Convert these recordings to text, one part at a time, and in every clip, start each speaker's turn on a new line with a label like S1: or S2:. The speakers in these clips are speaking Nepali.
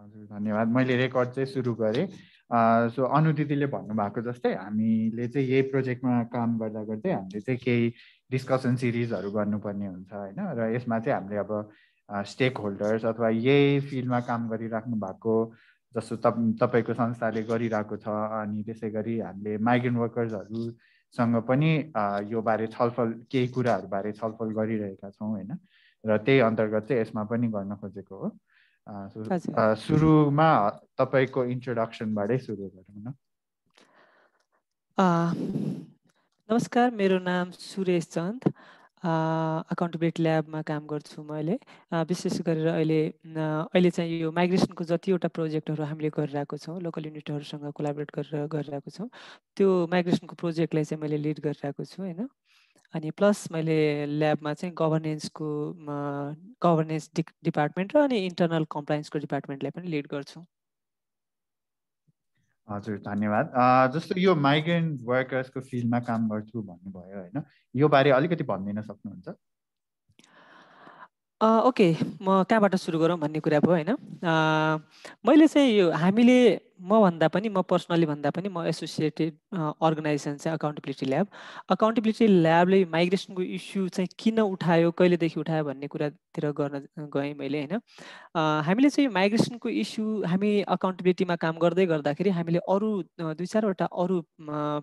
S1: हजुर धन्यवाद मैले रेकर्ड चाहिँ सुरु गरेँ सो अनु दिदीले भन्नुभएको जस्तै हामीले चाहिँ यही प्रोजेक्टमा काम गर्दा गर्दै हामीले चाहिँ केही डिस्कसन सिरिजहरू गर्नुपर्ने हुन्छ होइन र यसमा चाहिँ हामीले अब स्टेक होल्डर्स अथवा यही फिल्डमा काम गरिराख्नु भएको जस्तो तप तपाईँको संस्थाले गरिरहेको छ अनि त्यसै गरी हामीले माइग्रेन्ट वर्कर्सहरूसँग पनि यो बारे छलफल केही कुराहरूबारे छलफल गरिरहेका छौँ होइन र त्यही अन्तर्गत चाहिँ यसमा पनि गर्न खोजेको हो सुरुमा तपाईँको इन्ट्रोडक्सनबाटै सुरु गरौँ न
S2: नमस्कार मेरो नाम सुरेश चन्द अकाउन्टेबिलिटी ल्याबमा काम गर्छु मैले विशेष गरेर अहिले अहिले चाहिँ यो माइग्रेसनको जतिवटा प्रोजेक्टहरू हामीले गरिरहेको छौँ लोकल युनिटहरूसँग कोलाबरेट गरेर गरिरहेको छौँ त्यो माइग्रेसनको प्रोजेक्टलाई चाहिँ मैले लिड गरिरहेको छु होइन अनि प्लस मैले ल्याबमा चाहिँ गभर्नेन्सको गभर्नेन्स डि डिपार्टमेन्ट र अनि इन्टरनल कम्प्लायन्सको डिपार्टमेन्टलाई पनि लिड गर्छु
S1: हजुर धन्यवाद जस्तो यो माइग्रेन्ट वर्कर्सको फिल्डमा काम गर्छु भन्नुभयो होइन यो बारे अलिकति भनिदिन सक्नुहुन्छ
S2: ओके म कहाँबाट सुरु गरौँ भन्ने कुरा भयो होइन मैले चाहिँ यो हामीले म भन्दा पनि म पर्सनली भन्दा पनि म एसोसिएटेड अर्गनाइजेसन चाहिँ अकाउन्टेबिलिटी ल्याब अकाउन्टेबिलिटी ल्याबले माइग्रेसनको इस्यु चाहिँ किन उठायो कहिलेदेखि उठायो भन्ने कुरातिर गर्न गएँ मैले होइन हामीले चाहिँ माइग्रेसनको इस्यु हामी अकाउन्टेबिलिटीमा काम गर्दै गर्दाखेरि हामीले अरू दुई चारवटा अरू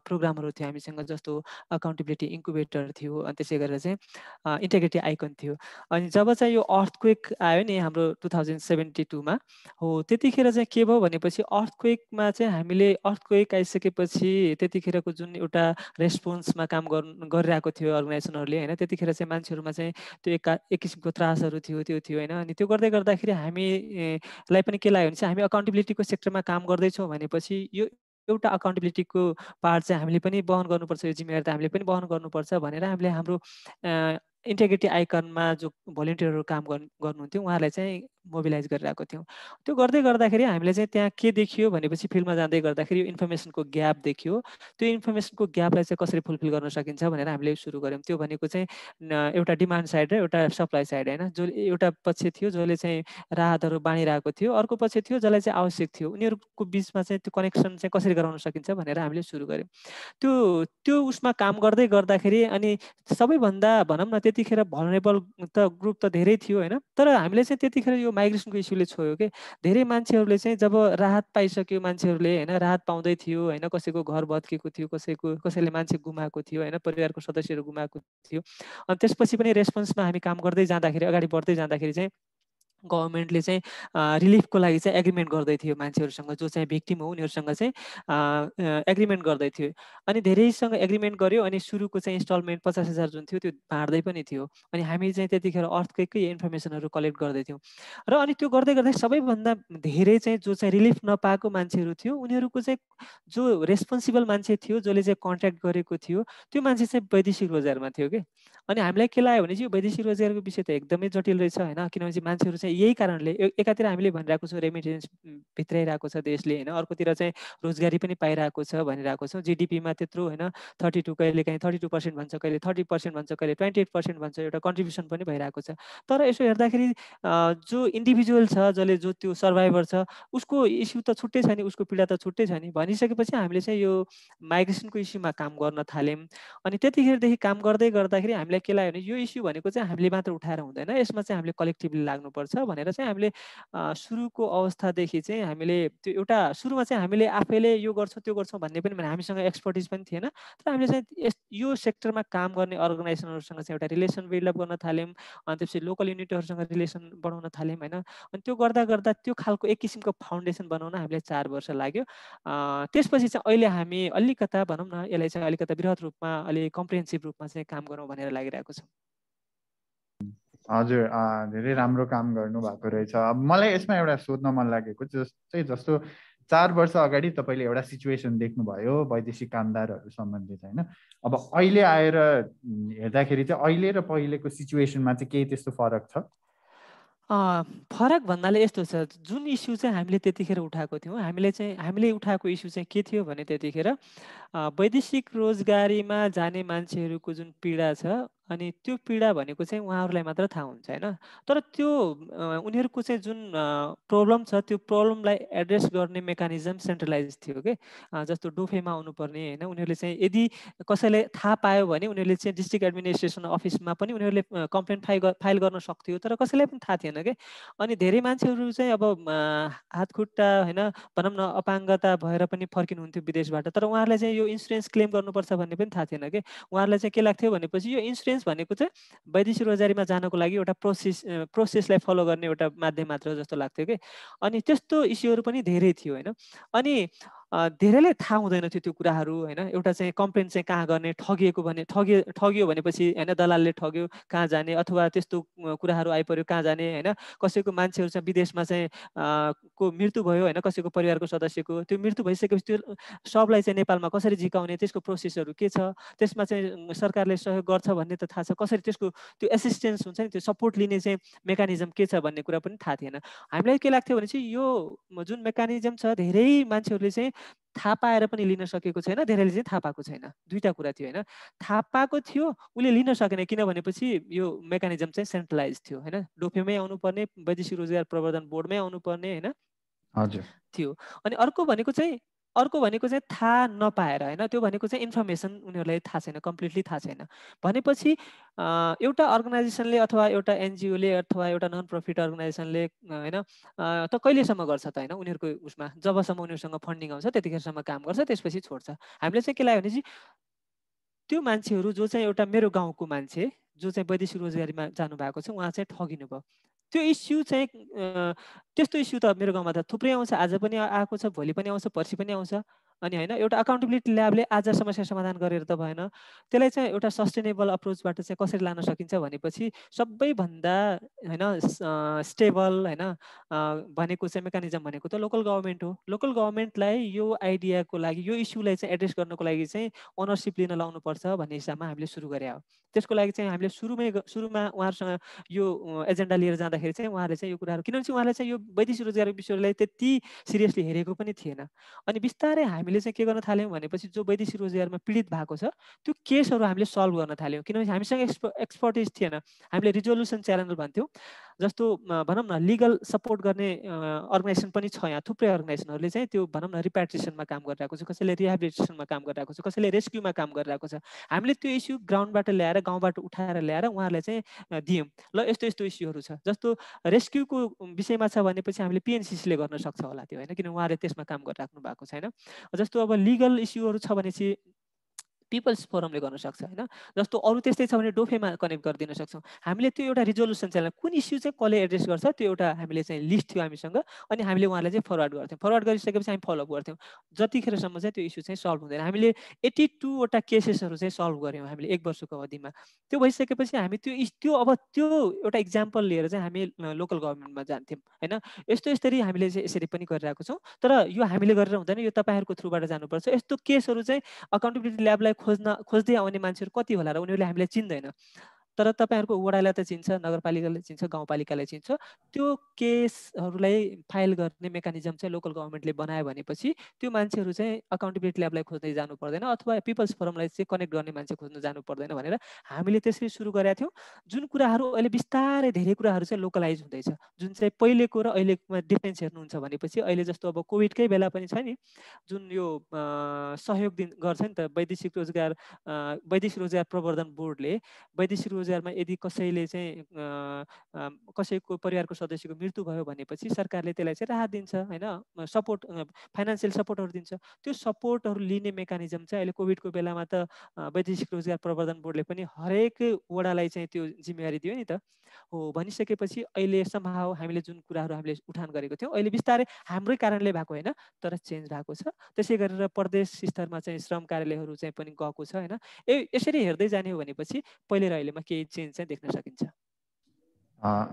S2: प्रोग्रामहरू थियो हामीसँग जस्तो अकाउन्टेबिलिटी इन्क्युबेटर थियो अनि त्यसै गरेर चाहिँ इन्टेग्रिटी आइकन थियो अनि जब चाहिँ यो अर्थक्वेक आयो नि हाम्रो टु थाउजन्ड सेभेन्टी टूमा हो त्यतिखेर चाहिँ के भयो भनेपछि अर्थ अर्थक्वेकमा चाहिँ हामीले अर्थक्वेक आइसकेपछि त्यतिखेरको जुन एउटा रेस्पोन्समा काम गर्नु गरिरहेको थियो अर्गनाइजेसनहरूले होइन त्यतिखेर चाहिँ मान्छेहरूमा चाहिँ त्यो एक एक किसिमको त्रासहरू थियो त्यो थियो होइन अनि त्यो गर्दै गर्दाखेरि हामीलाई पनि के लाग्यो भने चाहिँ हामी अकाउन्टेबिलिटीको सेक्टरमा काम गर्दैछौँ भनेपछि यो एउटा अकाउन्टेबिलिटीको पार्ट चाहिँ हामीले पनि बहन गर्नुपर्छ यो जिम्मेवारी त हामीले पनि बहन गर्नुपर्छ भनेर हामीले हाम्रो इन्टेग्रिटी आइकनमा जो भोलिन्टियरहरू काम गर्नुहुन्थ्यो उहाँलाई चाहिँ मोबिलाइज गरिरहेको थियौँ त्यो गर्दै गर्दाखेरि हामीले चाहिँ त्यहाँ के देखियो भनेपछि फिल्डमा जाँदै गर्दाखेरि यो इन्फर्मेसनको ग्याप देखियो त्यो इन्फर्मेसनको ग्यापलाई चाहिँ कसरी फुलफिल गर्न सकिन्छ भनेर हामीले सुरु गऱ्यौँ त्यो भनेको चाहिँ एउटा डिमान्ड साइड र एउटा सप्लाई साइड होइन जो एउटा पक्ष थियो जसले चाहिँ राहतहरू बाँडिरहेको थियो अर्को पक्ष थियो जसलाई चाहिँ आवश्यक थियो उनीहरूको बिचमा चाहिँ त्यो कनेक्सन चाहिँ कसरी गराउन सकिन्छ भनेर हामीले सुरु गऱ्यौँ त्यो त्यो उसमा काम गर्दै गर्दाखेरि अनि सबैभन्दा भनौँ न त्यतिखेर भनरेबल त ग्रुप त धेरै थियो होइन तर हामीले चाहिँ त्यतिखेर यो माइग्रेसनको इस्युले छोयो कि धेरै मान्छेहरूले चाहिँ जब राहत पाइसक्यो मान्छेहरूले होइन राहत पाउँदै थियो होइन कसैको घर भत्किएको थियो कसैको कसैले मान्छे गुमाएको थियो होइन परिवारको सदस्यहरू गुमाएको थियो अनि त्यसपछि पनि रेस्पोन्समा हामी काम गर्दै जाँदाखेरि अगाडि बढ्दै जाँदाखेरि चाहिँ गभर्मेन्टले चाहिँ रिलिफको लागि चाहिँ एग्रिमेन्ट गर्दै थियो मान्छेहरूसँग जो चाहिँ भिक्टिम हो उनीहरूसँग चाहिँ एग्रिमेन्ट गर्दै थियो अनि धेरैसँग एग्रिमेन्ट गर्यो अनि सुरुको चाहिँ इन्स्टलमेन्ट पचास हजार जुन थियो त्यो भाँड्दै पनि थियो अनि हामी चाहिँ त्यतिखेर अर्थकै इन्फर्मेसनहरू कलेक्ट गर्दै गर्दैथ्यौँ र अनि त्यो गर्दै गर्दै सबैभन्दा धेरै चाहिँ जो चाहिँ रिलिफ नपाएको मान्छेहरू थियो उनीहरूको चाहिँ जो रेस्पोन्सिबल मान्छे थियो जसले चाहिँ कन्ट्याक्ट गरेको थियो त्यो मान्छे चाहिँ वैदेशिक रोजगारमा थियो कि अनि हामीलाई के लाग्यो भने चाहिँ यो वैदेशिक रोजगारको विषय त एकदमै जटिल रहेछ होइन किनभने मान्छेहरू चाहिँ यही कारणले एकातिर हामीले भनिरहेको छौँ रेमिटेन्स भित्राइरहेको छ देशले होइन अर्कोतिर चाहिँ रोजगारी पनि पाइरहेको छ भनिरहेको छौँ जिडिपीमा त्यत्रो होइन थर्टी टू कहिले काहीँ थर्टी टू पर्सेन्ट भन्छ कहिले थर्टी पर्सेन्ट भन्छ कहिले ट्वेन्टी एट पर्सेन्ट भन्छ एउटा कन्ट्रिब्युसन पनि भइरहेको छ तर यसो हेर्दाखेरि जो इन्डिभिजुअल छ जसले जो त्यो सर्भाइभर छ उसको इस्यु त छुट्टै छ नि उसको पीडा त छुट्टै छ नि भनिसकेपछि हामीले चाहिँ यो माइग्रेसनको इस्युमा काम गर्न थाल्यौँ अनि त्यतिखेरदेखि काम गर्दै गर्दाखेरि हामीलाई के लाग्यो भने यो इस्यु भनेको चाहिँ हामीले मात्र उठाएर हुँदैन यसमा चाहिँ हामीले कलेक्टिभली लाग्नुपर्छ भनेर चाहिँ हामीले सुरुको अवस्थादेखि चाहिँ हामीले त्यो एउटा सुरुमा चाहिँ हामीले आफैले यो गर्छौँ त्यो गर्छौँ भन्ने पनि हामीसँग एक्सपर्टिज पनि थिएन तर हामीले चाहिँ यो सेक्टरमा काम गर्ने अर्गनाइजेसनहरूसँग चाहिँ एउटा रिलेसन बिल्डअप गर्न थाल्यौँ अनि त्यसपछि लोकल युनिटहरूसँग रिलेसन बढाउन थाल्यौँ होइन अनि त्यो गर्दा गर्दा त्यो खालको एक किसिमको फाउन्डेसन बनाउन हामीलाई चार वर्ष लाग्यो त्यसपछि चाहिँ अहिले हामी अलिकता भनौँ न यसलाई चाहिँ अलिकता बृहत रूपमा अलिक कम्प्रिहेन्सिभ रूपमा चाहिँ काम गरौँ भनेर लागिरहेको छौँ
S1: हजुर धेरै राम्रो काम गर्नु भएको रहेछ अब मलाई यसमा एउटा सोध्न मन लागेको जस्तै जस्तो चार वर्ष अगाडि तपाईँले एउटा सिचुएसन देख्नुभयो वैदेशिक कामदारहरू सम्बन्धित होइन अब अहिले आएर हेर्दाखेरि चाहिँ अहिले र पहिलेको सिचुएसनमा चाहिँ केही त्यस्तो फरक छ
S2: फरक भन्नाले यस्तो छ जुन इस्यु चाहिँ हामीले त्यतिखेर उठाएको थियौँ हामीले चाहिँ हामीले उठाएको इस्यु चाहिँ के थियो भने त्यतिखेर वैदेशिक रोजगारीमा जाने मान्छेहरूको जुन पीडा छ अनि त्यो पीडा भनेको चाहिँ उहाँहरूलाई मात्र थाहा हुन्छ होइन तर त्यो उनीहरूको चाहिँ जुन प्रब्लम छ त्यो प्रब्लमलाई एड्रेस गर्ने मेकानिजम सेन्ट्रलाइज थियो कि जस्तो डोफेमा आउनुपर्ने होइन उनीहरूले चाहिँ यदि कसैले थाहा पायो भने उनीहरूले चाहिँ डिस्ट्रिक्ट एडमिनिस्ट्रेसन अफिसमा पनि उनीहरूले कम्प्लेन फाइल फाइल गर्न सक्थ्यो तर कसैलाई पनि थाहा थिएन कि अनि धेरै मान्छेहरू चाहिँ अब हातखुट्टा होइन भनौँ न अपाङ्गता भएर पनि फर्किनुहुन्थ्यो विदेशबाट तर उहाँहरूलाई चाहिँ यो इन्सुरेन्स क्लेम गर्नुपर्छ भन्ने पनि थाहा थिएन कि उहाँहरूलाई चाहिँ के लाग्थ्यो भनेपछि यो इन्सुरेन्स डिफेन्स भनेको चाहिँ वैदेशिक रोजगारीमा जानको लागि एउटा प्रोसेस प्रोसेसलाई फलो गर्ने एउटा माध्यम मात्र जस्तो लाग्थ्यो कि अनि त्यस्तो इस्युहरू पनि धेरै थियो होइन अनि धेरैलाई थाहा हुँदैन थियो त्यो कुराहरू होइन एउटा चाहिँ कम्प्लेन चाहिँ कहाँ गर्ने ठगिएको भने ठगियो ठगियो भनेपछि होइन दलालले ठग्यो कहाँ जाने अथवा त्यस्तो कुराहरू आइपऱ्यो कहाँ जाने होइन कसैको मान्छेहरू चाहिँ विदेशमा चाहिँ को मृत्यु भयो होइन कसैको परिवारको सदस्यको त्यो मृत्यु भइसकेपछि त्यो सबलाई चाहिँ नेपालमा कसरी झिकाउने त्यसको प्रोसेसहरू के छ त्यसमा चाहिँ सरकारले सहयोग गर्छ भन्ने त थाहा छ कसरी त्यसको त्यो एसिस्टेन्स हुन्छ नि त्यो सपोर्ट लिने चाहिँ मेकानिजम के छ भन्ने कुरा पनि थाहा थिएन हामीलाई के लाग्थ्यो भने चाहिँ यो जुन मेकानिजम छ धेरै मान्छेहरूले चाहिँ थाहा पाएर पनि लिन सकेको छैन धेरैले चाहिँ थाहा पाएको छैन दुईवटा कुरा थियो होइन थाहा पाएको थियो उसले लिन सकेन किन भनेपछि यो मेकानिजम चाहिँ सेन्ट्रलाइज थियो होइन डोफेमै आउनुपर्ने वैदेशिक रोजगार प्रवर्धन बोर्डमै आउनुपर्ने होइन हजुर थियो अनि अर्को भनेको चाहिँ अर्को भनेको चाहिँ थाहा नपाएर होइन त्यो भनेको चाहिँ इन्फर्मेसन उनीहरूलाई थाहा छैन कम्प्लिटली थाहा छैन भनेपछि एउटा अर्गनाइजेसनले अथवा एउटा एनजिओले अथवा एउटा नन प्रफिट अर्गनाइजेसनले होइन त कहिलेसम्म गर्छ त होइन उनीहरूको उसमा जबसम्म उनीहरूसँग फन्डिङ आउँछ त्यतिखेरसम्म काम गर्छ त्यसपछि छोड्छ हामीले चाहिँ के लाग्यो भने त्यो मान्छेहरू जो चाहिँ एउटा मेरो गाउँको मान्छे जो चाहिँ वैदेशिक रोजगारीमा जानुभएको छ उहाँ चाहिँ ठगिनु भयो त्यो इस्यु चाहिँ त्यस्तो इस्यु त मेरो गाउँमा त थुप्रै आउँछ आज पनि आएको छ भोलि पनि आउँछ पर्सि पनि आउँछ अनि होइन एउटा अकाउन्टेबिलिटी ल्याबले आज समस्या समाधान गरेर त भएन त्यसलाई चाहिँ एउटा सस्टेनेबल अप्रोचबाट चाहिँ कसरी लान सकिन्छ भनेपछि सबैभन्दा होइन स्टेबल होइन भनेको चाहिँ मेकानिजम भनेको त लोकल गभर्मेन्ट हो लोकल गभर्मेन्टलाई यो आइडियाको लागि यो इस्युलाई चाहिँ एड्रेस गर्नको लागि चाहिँ ओनरसिप लिन लाउनुपर्छ भन्ने हिसाबमा हामीले सुरु गरे हो त्यसको लागि चाहिँ हामीले सुरुमै सुरुमा उहाँहरूसँग यो एजेन्डा लिएर जाँदाखेरि चाहिँ उहाँहरूले चाहिँ यो कुराहरू किनभने चाहिँ उहाँले चाहिँ यो वैदेशिक रोजगार विषयलाई त्यति सिरियसली हेरेको पनि थिएन अनि बिस्तारै हामी हामीले चाहिँ के गर्न थाल्यौँ भनेपछि जो वैदेशिक रोजगारमा पीडित भएको छ त्यो केसहरू हामीले सल्भ गर्न थाल्यौँ किनभने हामीसँग एक्सप एक्सपर्टिज थिएन हामीले रिजोल्युसन च्यानल भन्थ्यौँ जस्तो भनौँ न लिगल सपोर्ट गर्ने अर्गनाइजेसन पनि छ यहाँ थुप्रै अर्गनाइजेसनहरूले चाहिँ त्यो भनौँ न रिप्याट्रिएसनमा काम गरिरहेको छ कसैले रिहाबिलिटेसनमा काम गरिरहेको छ कसैले रेस्क्युमा काम गरिरहेको छ हामीले त्यो इस्यु ग्राउन्डबाट ल्याएर गाउँबाट उठाएर ल्याएर उहाँहरूलाई चाहिँ दियौँ ल यस्तो यस्तो इस्युहरू छ जस्तो रेस्क्युको विषयमा छ भनेपछि हामीले पिएनसिसीले गर्न सक्छ होला त्यो होइन किन उहाँले त्यसमा काम गरिराख्नु भएको छैन जस्तो अब लिगल इस्युहरू छ भनेपछि पिपल्स फोरमले गर्न सक्छ होइन जस्तो अरू त्यस्तै छ भने डोफेमा कनेक्ट गरिदिन सक्छौँ हामीले त्यो एउटा रिजोल्युसन चाहिँ कुन इस्यु चाहिँ कसले एड्रेस गर्छ त्यो एउटा हामीले चाहिँ लिस्ट थियो हामीसँग अनि हामीले उहाँलाई चाहिँ फरवर्ड गर्थ्यौँ फरवर्ड गरिसकेपछि हामी फलोअप गर्थ्यौँ जतिखेरसम्म चाहिँ त्यो इस्यु चाहिँ सल्भ हुँदैन हामीले एट्टी टूवटा केसेसहरू चाहिँ सल्भ गऱ्यौँ हामीले एक वर्षको अवधिमा त्यो भइसकेपछि हामी त्यो त्यो अब त्यो एउटा इक्जाम्पल लिएर चाहिँ हामी लोकल गभर्मेन्टमा जान्थ्यौँ होइन यस्तो यस्तरी हामीले चाहिँ यसरी पनि गरिरहेको छौँ तर यो हामीले गरेर हुँदैन यो तपाईँहरूको थ्रुबाट जानुपर्छ यस्तो केसहरू चाहिँ अकाउन्टेबिलिटी ल्याबलाई खोज्न खोज्दै आउने मान्छेहरू कति होला र उनीहरूले हामीलाई चिन्दैन तर तपाईँहरूको वडालाई त चिन्छ नगरपालिकाले चिन्छ गाउँपालिकाले चिन्छ त्यो केसहरूलाई फाइल गर्ने मेकानिजम चाहिँ लोकल गभर्मेन्टले बनायो भनेपछि त्यो मान्छेहरू चाहिँ अकाउन्टेबिलिटी ल्याबलाई खोज्दै जानु पर्दैन अथवा पिपल्स फोरमलाई चाहिँ कनेक्ट गर्ने मान्छे खोज्न जानु पर्दैन भनेर हामीले त्यसरी सुरु गरेका थियौँ जुन कुराहरू अहिले बिस्तारै धेरै कुराहरू चाहिँ लोकलाइज हुँदैछ जुन चाहिँ पहिलेको र अहिलेमा डिफ्रेन्स हेर्नुहुन्छ भनेपछि अहिले जस्तो अब कोभिडकै बेला पनि छ नि जुन यो सहयोग दिन गर्छ नि त वैदेशिक रोजगार वैदेशिक रोजगार प्रवर्धन बोर्डले वैदेशिक रोजगारमा यदि कसैले चाहिँ कसैको परिवारको सदस्यको मृत्यु भयो भनेपछि सरकारले त्यसलाई चाहिँ राहत दिन्छ होइन सपोर्ट फाइनेन्सियल सपोर्टहरू दिन्छ त्यो सपोर्टहरू लिने मेकानिजम चाहिँ अहिले कोभिडको बेलामा त वैदेशिक रोजगार प्रवर्धन बोर्डले पनि हरेक वडालाई चाहिँ त्यो जिम्मेवारी दियो नि त हो भनिसकेपछि अहिले सम्भाव हामीले जुन कुराहरू हामीले उठान गरेको थियौँ अहिले बिस्तारै हाम्रै कारणले भएको होइन तर चेन्ज भएको छ त्यसै गरेर प्रदेश स्तरमा चाहिँ श्रम कार्यालयहरू चाहिँ पनि गएको छ होइन ए यसरी हेर्दै जाने हो भनेपछि पहिले र अहिलेमा के केही चेन्ज चाहिँ देख्न सकिन्छ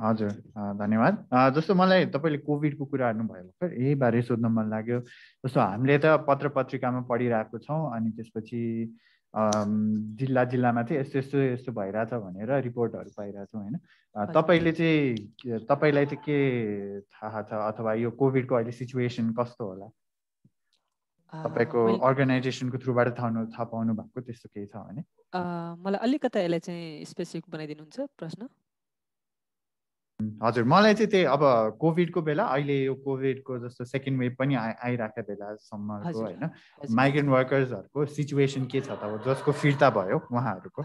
S1: हजुर धन्यवाद जस्तो मलाई तपाईँले कोभिडको कुरा हेर्नुभयो भर्खर यही बारे सोध्न मन लाग्यो जस्तो हामीले त पत्र पत्रिकामा पढिरहेको छौँ अनि त्यसपछि जिल्ला जिल्लामा चाहिँ यस्तो यस्तो यस्तो भइरहेछ भनेर रिपोर्टहरू पाइरहेछौँ
S2: होइन तपाईँले
S1: चाहिँ तपाईँलाई चाहिँ के थाहा छ अथवा यो कोभिडको अहिले सिचुएसन कस्तो होला तपाईँको अर्गनाइजेसनको थ्रुबाट थाहा पाउनु भएको त्यस्तो केही छ भने
S2: मलाई अलिकता यसलाई चाहिँ स्पेसिफिक बनाइदिनुहुन्छ प्रश्न
S1: हजुर मलाई चाहिँ त्यही अब कोभिडको बेला अहिले यो कोभिडको जस्तो सेकेन्ड वेभ पनि आइ आइरहेको बेलासम्मको होइन माइग्रेन्ट वर्कर्सहरूको सिचुएसन के छ त जसको फिर्ता भयो उहाँहरूको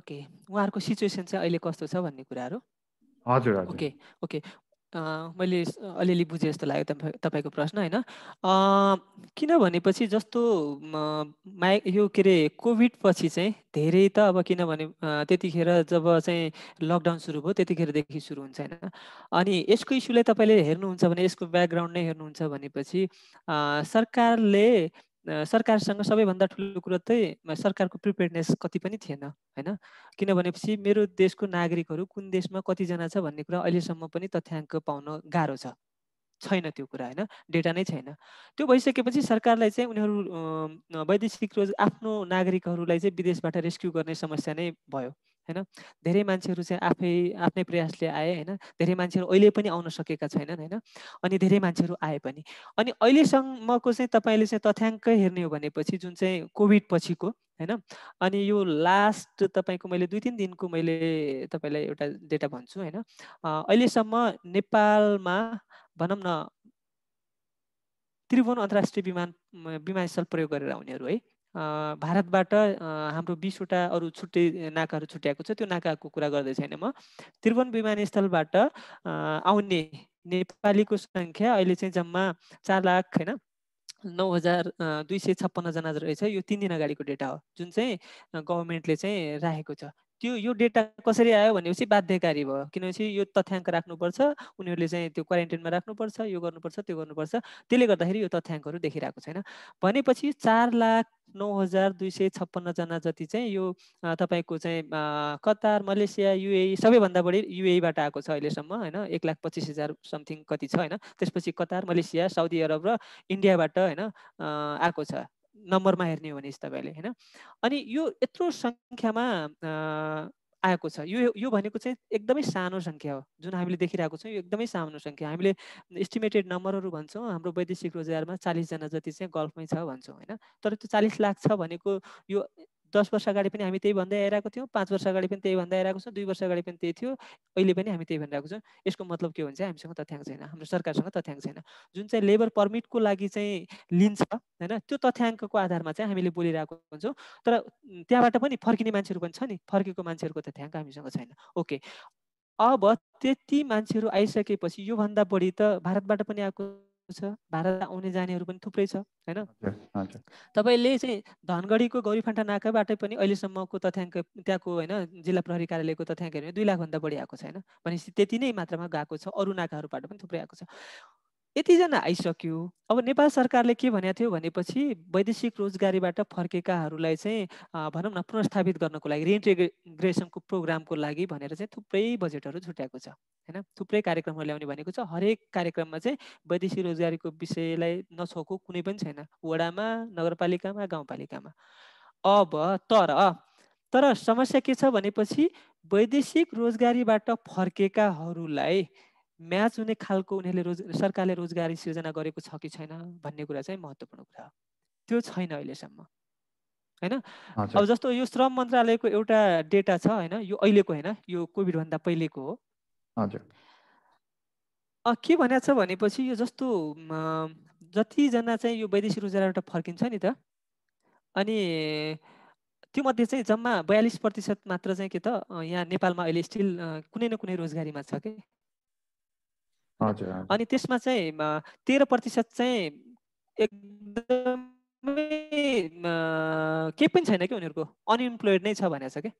S2: ओके उहाँहरूको सिचुएसन चाहिँ अहिले कस्तो छ भन्ने कुराहरू हजुर ओके ओके मैले अलिअलि बुझेँ जस्तो लाग्यो तपाईँ तपाईँको प्रश्न होइन किन भनेपछि जस्तो माइ यो के अरे कोभिड पछि चाहिँ धेरै त अब किनभने त्यतिखेर जब चाहिँ लकडाउन सुरु भयो त्यतिखेरदेखि सुरु हुन्छ होइन अनि यसको इस्युलाई तपाईँले हेर्नुहुन्छ भने यसको ब्याकग्राउन्ड नै हेर्नुहुन्छ भनेपछि सरकारले सरकारसँग सबैभन्दा ठुलो कुरो चाहिँ सरकारको प्रिपेयरनेस कति पनि थिएन होइन किनभनेपछि पछि मेरो देशको नागरिकहरू कुन देशमा कतिजना छ भन्ने कुरा अहिलेसम्म पनि तथ्याङ्क पाउन गाह्रो छ छैन त्यो कुरा होइन डेटा नै छैन त्यो भइसकेपछि सरकारलाई चाहिँ उनीहरू वैदेशिक रोज आफ्नो नागरिकहरूलाई चाहिँ विदेशबाट रेस्क्यु गर्ने समस्या नै भयो होइन धेरै मान्छेहरू चाहिँ आफै आफ्नै प्रयासले आए होइन धेरै मान्छेहरू अहिले पनि आउन सकेका छैनन् होइन अनि धेरै मान्छेहरू आए पनि अनि अहिलेसम्मको चाहिँ तपाईँले चाहिँ तथ्याङ्क हेर्ने हो भनेपछि जुन चाहिँ कोभिड पछिको होइन अनि यो लास्ट तपाईँको मैले दुई तिन दिनको मैले तपाईँलाई एउटा डेटा भन्छु होइन अहिलेसम्म नेपालमा भनौँ न त्रिभुवन अन्तर्राष्ट्रिय विमान विमानस्थल प्रयोग गरेर आउनेहरू है भारतबाट हाम्रो बिसवटा अरू छुट्टै नाकाहरू छुट्याएको छ त्यो नाकाको कुरा गर्दै छैन म त्रिभुवन विमानस्थलबाट आउने नेपालीको सङ्ख्या अहिले चाहिँ जम्मा चार लाख होइन नौ हजार दुई सय छप्पन्नजना रहेछ यो तिन दिन अगाडिको डेटा हो जुन चाहिँ गभर्मेन्टले चाहिँ राखेको छ त्यो यो डेटा कसरी आयो भनेपछि बाध्यकारी भयो किनभने यो तथ्याङ्क राख्नुपर्छ उनीहरूले चाहिँ त्यो क्वारेन्टाइनमा राख्नुपर्छ यो गर्नुपर्छ त्यो गर्नुपर्छ त्यसले गर्दाखेरि यो तथ्याङ्कहरू देखिरहेको छैन भनेपछि चार लाख नौ हजार दुई सय छप्पन्नजना जति चाहिँ यो तपाईँको चाहिँ कतार मलेसिया युए सबैभन्दा बढी युएबाट आएको छ अहिलेसम्म होइन एक लाख पच्चिस हजार समथिङ कति छ होइन त्यसपछि कतार मलेसिया साउदी अरब र इन्डियाबाट होइन आएको छ नम्बरमा हेर्ने हो भने तपाईँले होइन अनि यो यत्रो सङ्ख्यामा आएको छ यो यो भनेको चाहिँ एकदमै सानो सङ्ख्या हो जुन हामीले देखिरहेको छौँ यो एकदमै सानो सङ्ख्या हामीले इस्टिमेटेड नम्बरहरू भन्छौँ हाम्रो वैदेशिक रोजगारमा चालिसजना जति चाहिँ गल्फमै छ भन्छौँ होइन तर त्यो चालिस लाख छ भनेको यो दस वर्ष अगाडि पनि हामी त्यही भन्दै आइरहेको थियौँ पाँच वर्ष अगाडि पनि त्यही भन्दै आइरहेको छौँ दुई वर्ष अगाडि पनि त्यही थियो अहिले पनि हामी त्यही भनिरहेको छौँ यसको मतलब के हुन्छ हामीसँग तथ्याङ्क छैन हाम्रो सरकारसँग तथ्याङ्क छैन जुन चाहिँ लेबर पर्मिटको लागि चाहिँ लिन्छ होइन त्यो तथ्याङ्कको आधारमा चाहिँ हामीले बोलिरहेको हुन्छौँ तर त्यहाँबाट पनि फर्किने मान्छेहरू पनि छ नि फर्केको मान्छेहरूको तथ्याङ्क हामीसँग छैन ओके अब त्यति मान्छेहरू आइसकेपछि योभन्दा बढी त भारतबाट पनि आएको छ भारत आउने जानेहरू पनि थुप्रै छ होइन तपाईँले चाहिँ धनगढीको गौरीफाँटा नाकाबाटै पनि अहिलेसम्मको तथ्याङ्क त्यहाँको होइन जिल्ला प्रहरी कार्यालयको तथ्याङ्क हेर्ने दुई लाखभन्दा बढी आएको छ होइन भनेपछि त्यति नै मात्रामा गएको छ अरू नाकाहरूबाट पनि थुप्रै आएको छ यतिजना आइसक्यो अब नेपाल सरकारले के भनेको थियो भनेपछि वैदेशिक रोजगारीबाट फर्केकाहरूलाई चाहिँ भनौँ न पुनर्स्थापित गर्नको लागि रिइन्टिग्रेसनको प्रोग्रामको लागि भनेर चाहिँ थुप्रै बजेटहरू छुट्याएको छ होइन थुप्रै कार्यक्रमहरू ल्याउने भनेको छ हरेक कार्यक्रममा चाहिँ वैदेशिक रोजगारीको विषयलाई नछोको कुनै पनि छैन वडामा नगरपालिकामा गाउँपालिकामा अब तर तर समस्या के छ भनेपछि वैदेशिक रोजगारीबाट फर्केकाहरूलाई म्याच हुने खालको उनीहरूले रोज सरकारले रोजगारी सिर्जना गरेको छ कि छैन भन्ने कुरा चाहिँ महत्त्वपूर्ण कुरा हो त्यो छैन अहिलेसम्म होइन अब जस्तो यो श्रम मन्त्रालयको एउटा डेटा छ होइन यो अहिलेको होइन यो कोभिडभन्दा पहिलेको हो हजुर के भनेको छ भनेपछि यो जस्तो जतिजना चाहिँ यो वैदेशिक रोजगारबाट फर्किन्छ नि त अनि त्योमध्ये चाहिँ जम्मा बयालिस प्रतिशत मात्र चाहिँ के त यहाँ नेपालमा अहिले स्टिल कुनै न कुनै रोजगारीमा छ कि अनि त्यसमा चाहिँ तेह्र प्रतिशत चाहिँ एकदमै केही पनि छैन कि उनीहरूको अनइम्प्लोइड नै छ भनेको छ कि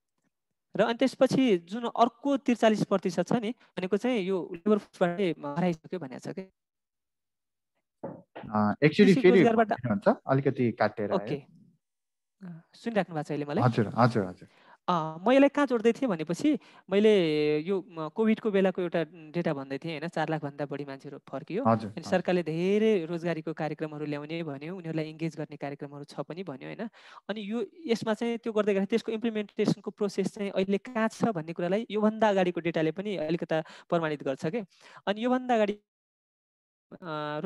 S2: र अनि त्यसपछि जुन अर्को त्रिचालिस प्रतिशत छ नि भनेको चाहिँ यो लेबर फोर्सबाट हराइसक्यो भनेको छ कि
S1: फेरि अलिकति काटेर ओके
S2: सुनिराख्नु भएको छ अहिले मलाई हजुर हजुर हजुर म यसलाई कहाँ जोड्दै थिएँ भनेपछि मैले यो कोभिडको बेलाको एउटा डेटा भन्दै थिएँ होइन चार लाखभन्दा बढी मान्छेहरू फर्कियो अनि सरकारले धेरै रोजगारीको कार्यक्रमहरू ल्याउने भन्यो उनीहरूलाई इङ्गेज गर्ने कार्यक्रमहरू छ पनि भन्यो होइन अनि यो यसमा चाहिँ त्यो गर्दै गर्दा त्यसको इम्प्लिमेन्टेसनको प्रोसेस चाहिँ अहिले कहाँ छ भन्ने कुरालाई योभन्दा अगाडिको डेटाले पनि अलिकता प्रमाणित गर्छ कि अनि योभन्दा अगाडि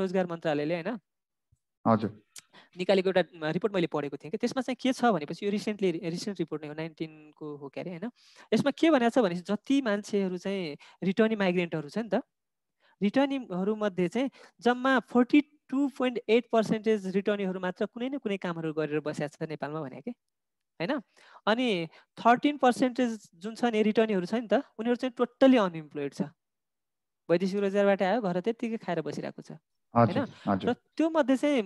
S2: रोजगार मन्त्रालयले होइन हजुर निकालेको एउटा रिपोर्ट मैले पढेको थिएँ कि त्यसमा चाहिँ के छ भनेपछि यो रिसेन्टली रिसेन्ट रिपोर्ट नै हो नाइन्टिनको हो क्यारे होइन यसमा के भनेको छ भने जति मान्छेहरू चाहिँ रिटर्नी माइग्रेन्टहरू छ नि त रिटर्नीहरूमध्ये चाहिँ जम्मा forty two point eight percentage रिटर्नीहरू मात्र कुनै न कुनै कामहरू गरेर बसेको छ नेपालमा भने कि होइन अनि थर्टिन पर्सेन्टेज जुन छ नि रिटर्नीहरू छ नि त उनीहरू चाहिँ टोटल्ली अनइम्प्लोइड छ वैदेशिक रोजगारबाट आयो घर त्यत्तिकै खाएर बसिरहेको छ होइन र त्यो मध्ये चाहिँ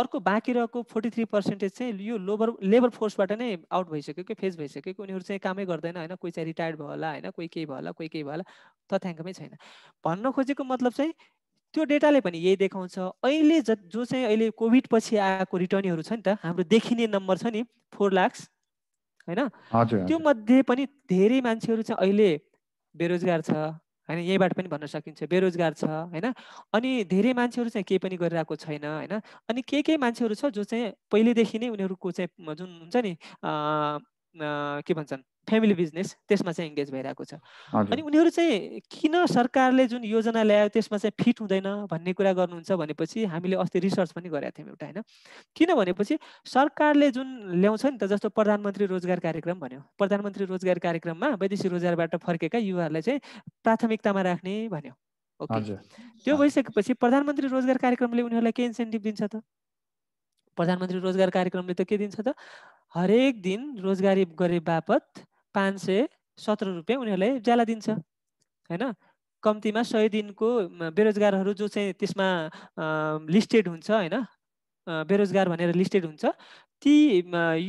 S2: अर्को बाँकी रहेको फोर्टी थ्री पर्सेन्टेज चाहिँ यो लोबर लेबर फोर्सबाट नै आउट भइसक्यो कि फेस भइसक्यो कि उनीहरू चाहिँ कामै गर्दैन होइन कोही चाहिँ रिटायर्ड भयो होला होइन कोही केही भयो होला कोही केही भयो होला तथ्याङ्कमै छैन भन्न खोजेको मतलब चाहिँ त्यो डेटाले पनि यही देखाउँछ अहिले ज जो चाहिँ अहिले कोभिड पछि आएको रिटर्नीहरू छ नि त हाम्रो देखिने नम्बर छ नि फोर लाक्स होइन त्यो मध्ये पनि धेरै मान्छेहरू चाहिँ अहिले बेरोजगार छ होइन यहीँबाट पनि भन्न सकिन्छ बेरोजगार छ होइन अनि धेरै मान्छेहरू चाहिँ केही पनि गरिरहेको छैन होइन अनि के के मान्छेहरू छ जो चाहिँ पहिलेदेखि नै उनीहरूको चाहिँ जुन हुन्छ नि के भन्छन् फ्यामिली बिजनेस त्यसमा चाहिँ इङ्गेज भइरहेको छ अनि उनीहरू चाहिँ किन सरकारले जुन योजना ल्यायो त्यसमा चाहिँ फिट हुँदैन भन्ने कुरा गर्नुहुन्छ भनेपछि हामीले अस्ति रिसर्च पनि गरेका थियौँ एउटा होइन किन भनेपछि सरकारले जुन ल्याउँछ नि त जस्तो प्रधानमन्त्री रोजगार कार्यक्रम भन्यो प्रधानमन्त्री रोजगार कार्यक्रममा वैदेशिक रोजगारबाट फर्केका युवाहरूलाई चाहिँ प्राथमिकतामा राख्ने भन्यो ओके त्यो भइसकेपछि प्रधानमन्त्री रोजगार कार्यक्रमले उनीहरूलाई के इन्सेन्टिभ दिन्छ त प्रधानमन्त्री रोजगार कार्यक्रमले त के दिन्छ त हरेक दिन रोजगारी गरे बापत पाँच सय सत्र रुपियाँ उनीहरूलाई ज्याला दिन्छ होइन कम्तीमा सय दिनको बेरोजगारहरू जो चाहिँ त्यसमा लिस्टेड हुन्छ होइन बेरोजगार भनेर लिस्टेड हुन्छ ती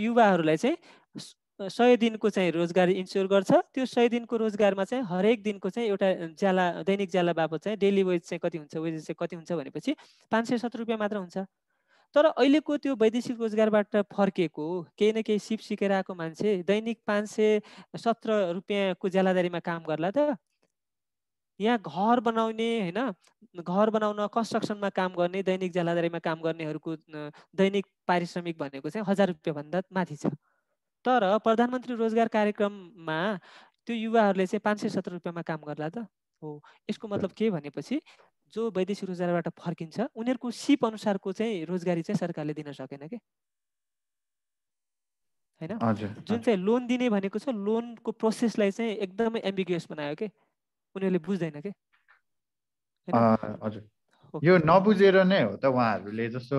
S2: युवाहरूलाई चाहिँ सय दिनको चाहिँ रोजगार इन्स्योर गर्छ त्यो सय दिनको रोजगारमा चाहिँ हरेक दिनको चाहिँ एउटा ज्याला दैनिक ज्याला बापत चाहिँ डेली वेज चाहिँ कति हुन्छ वेजेस चाहिँ कति हुन्छ भनेपछि पाँच सय सत्र रुपियाँ मात्र हुन्छ तर अहिलेको त्यो वैदेशिक रोजगारबाट फर्किएको केही न केही सिप सिकेर आएको मान्छे दैनिक पाँच सय सत्र रुपियाँको ज्यालादारीमा काम गर्ला त यहाँ घर बनाउने होइन घर बनाउन कन्स्ट्रक्सनमा काम गर्ने दैनिक ज्यालादारीमा काम गर्नेहरूको दैनिक पारिश्रमिक भनेको चाहिँ हजार रुपियाँभन्दा माथि छ तर प्रधानमन्त्री रोजगार कार्यक्रममा त्यो युवाहरूले चाहिँ पाँच सय सत्र रुपियाँमा काम गर्ला त हो यसको मतलब के भनेपछि जो वैदेशिक रोजगारबाट फर्किन्छ उनीहरूको सिप अनुसारको चाहिँ रोजगारी चाहिँ सरकारले दिन सकेन कि होइन जुन चाहिँ लोन दिने भनेको छ लोनको प्रोसेसलाई चाहिँ एकदमै एम्बिगुस बनायो कि उनीहरूले बुझ्दैन कि
S1: यो नबुझेर नै हो त उहाँहरूले जस्तो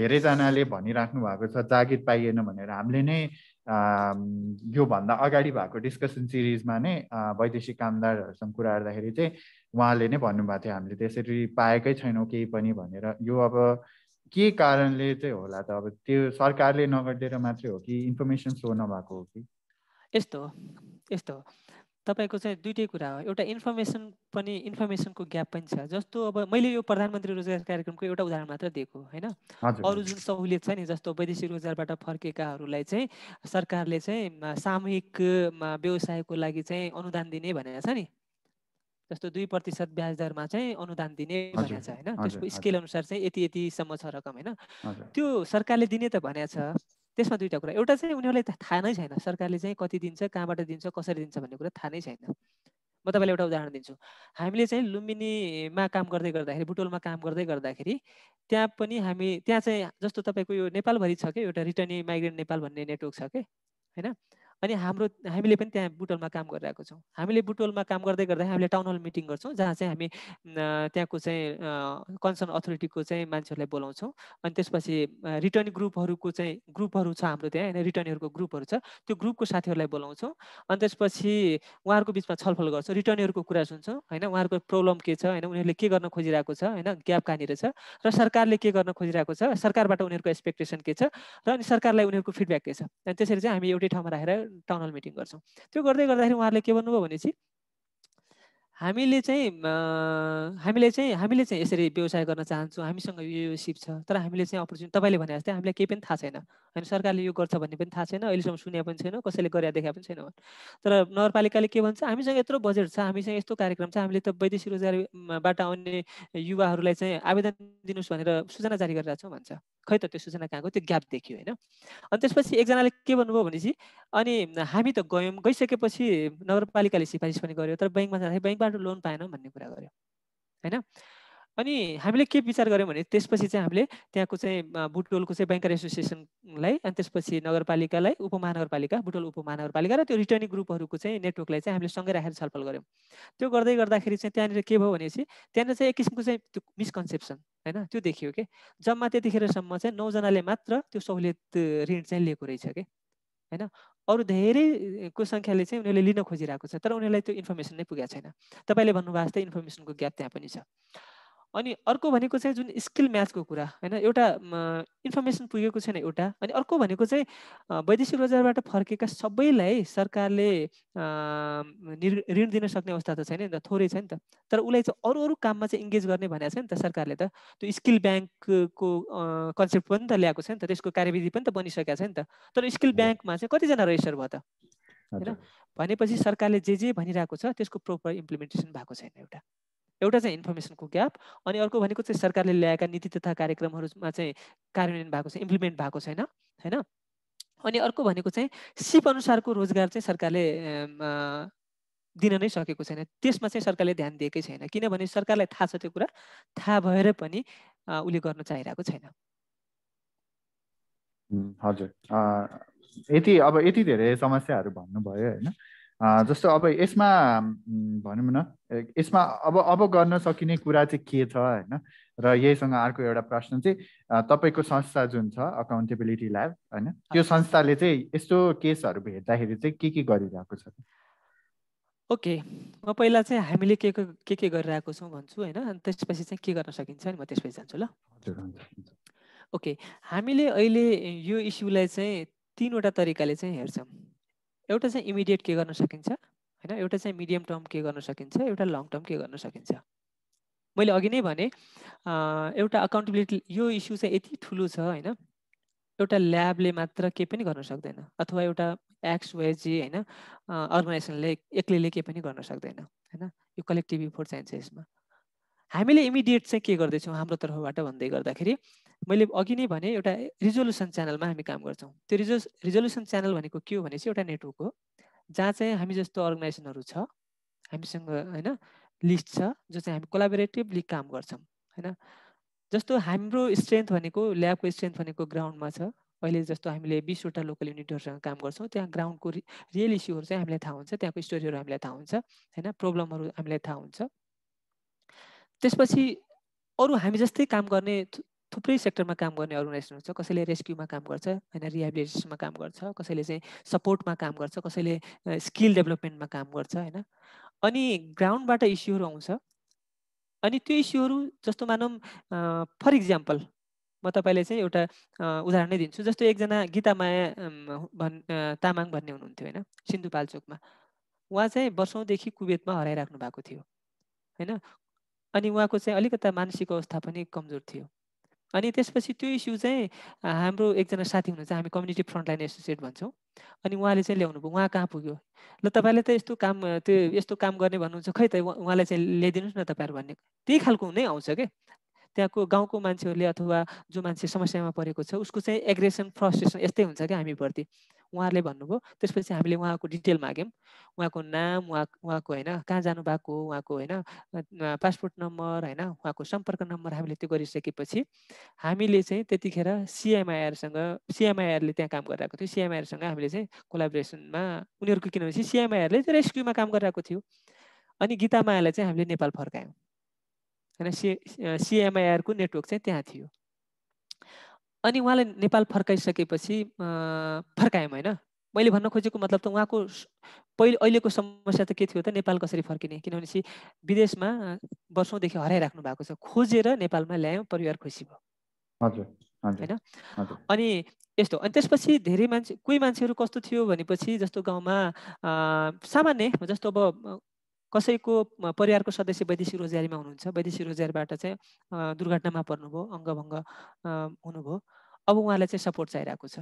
S1: धेरैजनाले भनिराख्नु भएको छ जागिर पाइएन भनेर हामीले नै योभन्दा अगाडि भएको डिस्कसन सिरिजमा नै वैदेशिक कामदारहरूसँग कुरा गर्दाखेरि चाहिँ उहाँले नै भन्नुभएको थियो हामीले त्यसरी पाएकै छैनौँ केही पनि भनेर यो अब के कारणले चाहिँ होला त अब त्यो सरकारले नगरिदिएर मात्रै हो कि इन्फर्मेसन सो नभएको हो कि
S2: यस्तो यस्तो तपाईँको चाहिँ दुइटै कुरा हो एउटा इन्फर्मेसन पनि इन्फर्मेसनको ग्याप पनि छ जस्तो अब मैले यो प्रधानमन्त्री रोजगार कार्यक्रमको एउटा उदाहरण मात्र दिएको होइन अरू जुन सहुलियत छ नि जस्तो वैदेशिक रोजगारबाट फर्केकाहरूलाई चाहिँ सरकारले चाहिँ सामूहिक व्यवसायको लागि चाहिँ अनुदान दिने भनेको छ नि जस्तो दुई प्रतिशत ब्याज दरमा चाहिँ अनुदान दिने भनेको छ होइन त्यसको स्केल अनुसार चाहिँ यति यतिसम्म छ रकम होइन त्यो सरकारले दिने त भनेको छ त्यसमा दुईवटा कुरा एउटा चाहिँ उनीहरूलाई थाहा नै छैन सरकारले चाहिँ कति दिन्छ कहाँबाट दिन्छ कसरी दिन्छ भन्ने कुरा थाहा नै छैन म तपाईँलाई एउटा उदाहरण दिन्छु हामीले चाहिँ लुम्बिनीमा काम गर्दै गर्दाखेरि बुटोलमा काम गर्दै गर्दाखेरि त्यहाँ पनि हामी त्यहाँ चाहिँ जस्तो तपाईँको यो नेपालभरि छ कि एउटा रिटर्नी माइग्रेन्ट नेपाल भन्ने नेटवर्क छ कि होइन अनि हाम्रो हामीले पनि त्यहाँ बुटोलमा काम गरिरहेको छौँ हामीले बुटोलमा काम गर्दै गर्दा हामीले टाउन हल मिटिङ गर्छौँ जहाँ चाहिँ हामी त्यहाँको चाहिँ कन्सर्न अथोरिटीको चाहिँ मान्छेहरूलाई बोलाउँछौँ अनि त्यसपछि रिटर्न ग्रुपहरूको चाहिँ ग्रुपहरू छ हाम्रो त्यहाँ होइन रिटर्नहरूको ग्रुपहरू छ त्यो ग्रुपको साथीहरूलाई बोलाउँछौँ अनि त्यसपछि उहाँहरूको बिचमा छलफल गर्छौँ रिटर्नहरूको कुरा सुन्छौँ होइन उहाँहरूको प्रब्लम के छ होइन उनीहरूले के गर्न खोजिरहेको छ होइन ग्याप कहाँनिर छ र सरकारले के गर्न खोजिरहेको छ सरकारबाट उनीहरूको एक्सपेक्टेसन के छ र अनि सरकारलाई उनीहरूको फिडब्याक के छ अनि त्यसरी चाहिँ हामी एउटै ठाउँमा राखेर टाउन हल मिटिङ गर्छौँ त्यो गर्दै गर्दाखेरि उहाँहरूले के भन्नुभयो भने चाहिँ हामीले चाहिँ हामीले चाहिँ हामीले चाहिँ यसरी व्यवसाय गर्न चाहन्छौँ हामीसँग यो यो सिप छ तर हामीले चाहिँ अपर्च्युनिटी तपाईँले भने जस्तै हामीलाई केही पनि थाहा छैन होइन सरकारले यो गर्छ भन्ने पनि थाहा छैन अहिलेसम्म सुने पनि छैन कसैले गरे देखा पनि छैन तर नगरपालिकाले के भन्छ हामीसँग यत्रो बजेट छ हामीसँग यस्तो कार्यक्रम छ हामीले त वैदेशिक रोजगारीबाट आउने युवाहरूलाई चाहिँ आवेदन दिनुहोस् भनेर सूचना जारी गरिरहेछौँ भन्छ खै त त्यो सूचना कहाँको त्यो ग्याप देखियो होइन अनि त्यसपछि एकजनाले के भन्नुभयो भनेपछि अनि हामी त गयौँ गइसकेपछि नगरपालिकाले सिफारिस पनि गर्यो तर ब्याङ्कमा जाँदाखेरि ब्याङ्कबाट लोन पाएनौँ भन्ने कुरा गर्यो होइन अनि हामीले के विचार गऱ्यौँ भने त्यसपछि चाहिँ हामीले त्यहाँको चाहिँ बुटोलको चाहिँ ब्याङ्कर एसोसिएसनलाई अनि त्यसपछि नगरपालिकालाई उपमहानगरपालिका बुटोल उपमहानगरपालिका र त्यो रिटर्निङ ग्रुपहरूको चाहिँ नेटवर्कलाई चाहिँ हामीले सँगै राखेर छलफल गऱ्यौँ त्यो गर्दै गर्दाखेरि चाहिँ त्यहाँनिर के भयो भनेपछि त्यहाँनिर चाहिँ एक किसिमको चाहिँ त्यो मिसकन्सेप्सन होइन त्यो देखियो कि जम्मा त्यतिखेरसम्म चाहिँ नौजनाले मात्र त्यो सहुलियत ऋण चाहिँ लिएको रहेछ कि होइन अरू धेरैको सङ्ख्याले चाहिँ उनीहरूले लिन खोजिरहेको छ तर उनीहरूलाई त्यो इन्फर्मेसन नै पुगेको छैन तपाईँले भन्नुभएको जस्तै इन्फर्मेसनको ग्याप त्यहाँ पनि छ अनि अर्को भनेको चाहिँ जुन स्किल म्याचको कुरा होइन एउटा इन्फर्मेसन पुगेको छैन एउटा अनि अर्को भनेको चाहिँ वैदेशिक रोजगारबाट फर्केका सबैलाई सरकारले ऋण दिन सक्ने अवस्था त छैन नि त थोरै छ नि त तर उसलाई चाहिँ अरू अरू काममा चाहिँ इङ्गेज गर्ने भनेको छ नि त सरकारले त त्यो स्किल ब्याङ्कको कन्सेप्ट पनि त ल्याएको छ नि त त्यसको कार्यविधि पनि त बनिसकेको छ नि त तर स्किल ब्याङ्कमा चाहिँ कतिजना रेजिस्टर भयो त होइन भनेपछि सरकारले जे जे भनिरहेको छ त्यसको प्रोपर इम्प्लिमेन्टेसन भएको छैन एउटा एउटा चाहिँ इन्फर्मेसनको ग्याप अनि अर्को भनेको चाहिँ सरकारले ल्याएका नीति तथा कार्यक्रमहरूमा चाहिँ कार्यान्वयन भएको छ इम्प्लिमेन्ट भएको छैन होइन अनि अर्को भनेको चाहिँ सिप अनुसारको रोजगार चाहिँ सरकारले दिन नै सकेको छैन त्यसमा चाहिँ सरकारले ध्यान दिएकै छैन किनभने सरकारलाई थाहा छ त्यो कुरा थाहा भएर पनि उसले गर्न चाहिरहेको छैन हजुर
S1: यति अब यति धेरै समस्याहरू भन्नुभयो होइन जस्तो अब यसमा भनौँ न यसमा अब अब गर्न सकिने कुरा चाहिँ के छ होइन र यहीसँग अर्को एउटा प्रश्न चाहिँ तपाईँको संस्था जुन छ अकाउन्टेबिलिटी ल्याब होइन त्यो संस्थाले चाहिँ यस्तो केसहरू भेट्दाखेरि चाहिँ के के गरिरहेको छ
S2: ओके म पहिला चाहिँ हामीले के के के गरिरहेको छौँ भन्छु होइन अनि त्यसपछि चाहिँ के गर्न सकिन्छ नि म त्यसपछि जान्छु ल हजुर ओके हामीले अहिले यो इस्युलाई चाहिँ तिनवटा तरिकाले चाहिँ हेर्छौँ एउटा चाहिँ इमिडिएट के गर्न सकिन्छ होइन एउटा चाहिँ मिडियम टर्म के गर्न सकिन्छ एउटा लङ टर्म के गर्न सकिन्छ मैले अघि नै भने एउटा अकाउन्टेबिलिटी यो इस्यु चाहिँ यति ठुलो छ होइन एउटा ल्याबले मात्र के पनि गर्न सक्दैन अथवा एउटा एक्स वाइजी होइन अर्गनाइजेसनले एक्लैले के पनि गर्न सक्दैन होइन यो कलेक्टिभ इफोर्ट चाहिन्छ यसमा हामीले इमिडिएट चाहिँ के गर्दैछौँ हाम्रो तर्फबाट भन्दै गर्दाखेरि मैले अघि नै भने एउटा रिजोल्युसन च्यानलमा हामी काम गर्छौँ त्यो रिजो रिजोल्युसन च्यानल भनेको के हो भने चाहिँ एउटा नेटवर्क हो जहाँ चाहिँ हामी जस्तो अर्गनाइजेसनहरू छ हामीसँग होइन लिस्ट छ जो चाहिँ हामी कोलाबोरेटिभली काम गर्छौँ होइन जस्तो हाम्रो स्ट्रेन्थ भनेको ल्याबको स्ट्रेन्थ भनेको ग्राउन्डमा छ अहिले जस्तो हामीले बिसवटा लोकल युनिटहरूसँग काम गर्छौँ त्यहाँ ग्राउन्डको रियल इस्युहरू चाहिँ हामीलाई थाहा हुन्छ त्यहाँको स्टोरीहरू हामीलाई थाहा हुन्छ होइन प्रब्लमहरू हामीलाई थाहा हुन्छ त्यसपछि अरू हामी जस्तै काम गर्ने थुप्रै सेक्टरमा काम गर्ने अर्गनाइजेसनहरू छ कसैले रेस्क्युमा काम गर्छ होइन रिहेबिलिटेसनमा काम गर्छ कसैले चाहिँ सपोर्टमा काम गर्छ कसैले स्किल डेभलपमेन्टमा काम गर्छ होइन अनि ग्राउन्डबाट इस्युहरू आउँछ अनि त्यो इस्युहरू जस्तो मानौँ फर इक्जाम्पल म तपाईँले चाहिँ एउटा उदाहरणै दिन्छु जस्तो एकजना गीता माया भन् तामाङ भन्ने हुनुहुन्थ्यो होइन सिन्धुपाल्चोकमा उहाँ चाहिँ वर्षौँदेखि कुवेतमा हराइराख्नु भएको थियो होइन अनि उहाँको चाहिँ अलिकता मानसिक अवस्था पनि कमजोर थियो अनि त्यसपछि त्यो इस्यु चाहिँ हाम्रो एकजना साथी हुनुहुन्छ हामी कम्युनिटी फ्रन्टलाइन एसोसिएट भन्छौँ अनि उहाँले चाहिँ ल्याउनु भयो उहाँ कहाँ पुग्यो ल तपाईँले त यस्तो काम त्यो यस्तो काम गर्ने भन्नुहुन्छ खै त उहाँलाई चाहिँ ल्याइदिनुहोस् न तपाईँहरू भन्ने त्यही खालको हुनै आउँछ क्या त्यहाँको गाउँको मान्छेहरूले अथवा जो मान्छे समस्यामा परेको छ उसको चाहिँ एग्रेसन फ्रस्ट्रेसन यस्तै हुन्छ क्या हामीप्रति उहाँहरूले भन्नुभयो त्यसपछि हामीले उहाँको डिटेल माग्यौँ उहाँको नाम उहाँ उहाँको होइन कहाँ जानुभएको उहाँको होइन पासपोर्ट नम्बर होइन उहाँको सम्पर्क नम्बर हामीले त्यो गरिसकेपछि हामीले चाहिँ त्यतिखेर सिएमआइआरसँग सिएमआइआरले त्यहाँ काम गरिरहेको थियो सिएमआइआरसँग हामीले चाहिँ कोलाबोरेसनमा उनीहरूको किनभने सिएमआइआरले चाहिँ रेस्क्युमा काम गरिरहेको थियो अनि गीता गीतामायालाई चाहिँ हामीले नेपाल फर्कायौँ होइन सि सिएमआइआरको नेटवर्क चाहिँ त्यहाँ थियो अनि उहाँले नेपाल फर्काइसकेपछि फर्कायौँ होइन मैले भन्न खोजेको मतलब त उहाँको पहिले अहिलेको समस्या त के थियो त नेपाल कसरी फर्किने किनभने विदेशमा वर्षौँदेखि हराइराख्नु भएको छ खोजेर नेपालमा ल्यायौँ परिवार खुसी भयो होइन अनि यस्तो अनि त्यसपछि धेरै मान्छे कोही मान्छेहरू कस्तो थियो भनेपछि जस्तो गाउँमा सामान्य जस्तो अब कसैको परिवारको सदस्य वैदेशिक रोजगारीमा हुनुहुन्छ वैदेशिक रोजगारीबाट चाहिँ दुर्घटनामा पर्नुभयो अङ्गभङ्ग हुनुभयो अब उहाँलाई चाहिँ सपोर्ट चाहिरहेको छ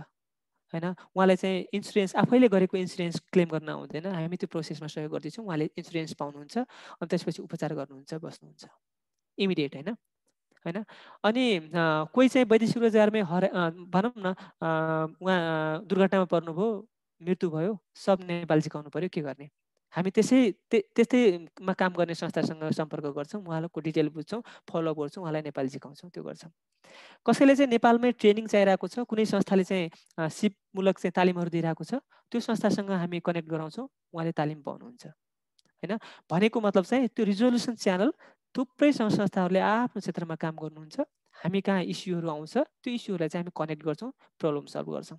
S2: होइन उहाँलाई चाहिँ इन्सुरेन्स आफैले गरेको इन्सुरेन्स क्लेम गर्न आउँदैन हामी त्यो प्रोसेसमा सहयोग गर्दैछौँ उहाँले इन्सुरेन्स पाउनुहुन्छ अनि त्यसपछि उपचार गर्नुहुन्छ बस्नुहुन्छ इमिडिएट होइन होइन अनि कोही चाहिँ वैदेशिक रोजगारमै हरा भनौँ न उहाँ दुर्घटनामा पर्नुभयो मृत्यु भयो सब नेपाली सिकाउनु पऱ्यो के गर्ने हामी त्यसै त्यस्तैमा काम गर्ने संस्थासँग सम्पर्क गर्छौँ उहाँहरूको डिटेल बुझ्छौँ फलोअप गर्छौँ उहाँलाई नेपाली सिकाउँछौँ त्यो गर्छौँ कसैले चाहिँ नेपालमै ट्रेनिङ चाहिरहेको छ कुनै संस्थाले चाहिँ सिपमूलक चाहिँ तालिमहरू दिइरहेको छ त्यो संस्थासँग हामी कनेक्ट गराउँछौँ उहाँले तालिम पाउनुहुन्छ होइन भनेको मतलब चाहिँ त्यो रिजोल्युसन च्यानल थुप्रै संस्थाहरूले आफ्नो क्षेत्रमा काम गर्नुहुन्छ हामी कहाँ इस्युहरू आउँछ त्यो इस्युहरूलाई चाहिँ हामी कनेक्ट गर्छौँ प्रब्लम सल्भ गर्छौँ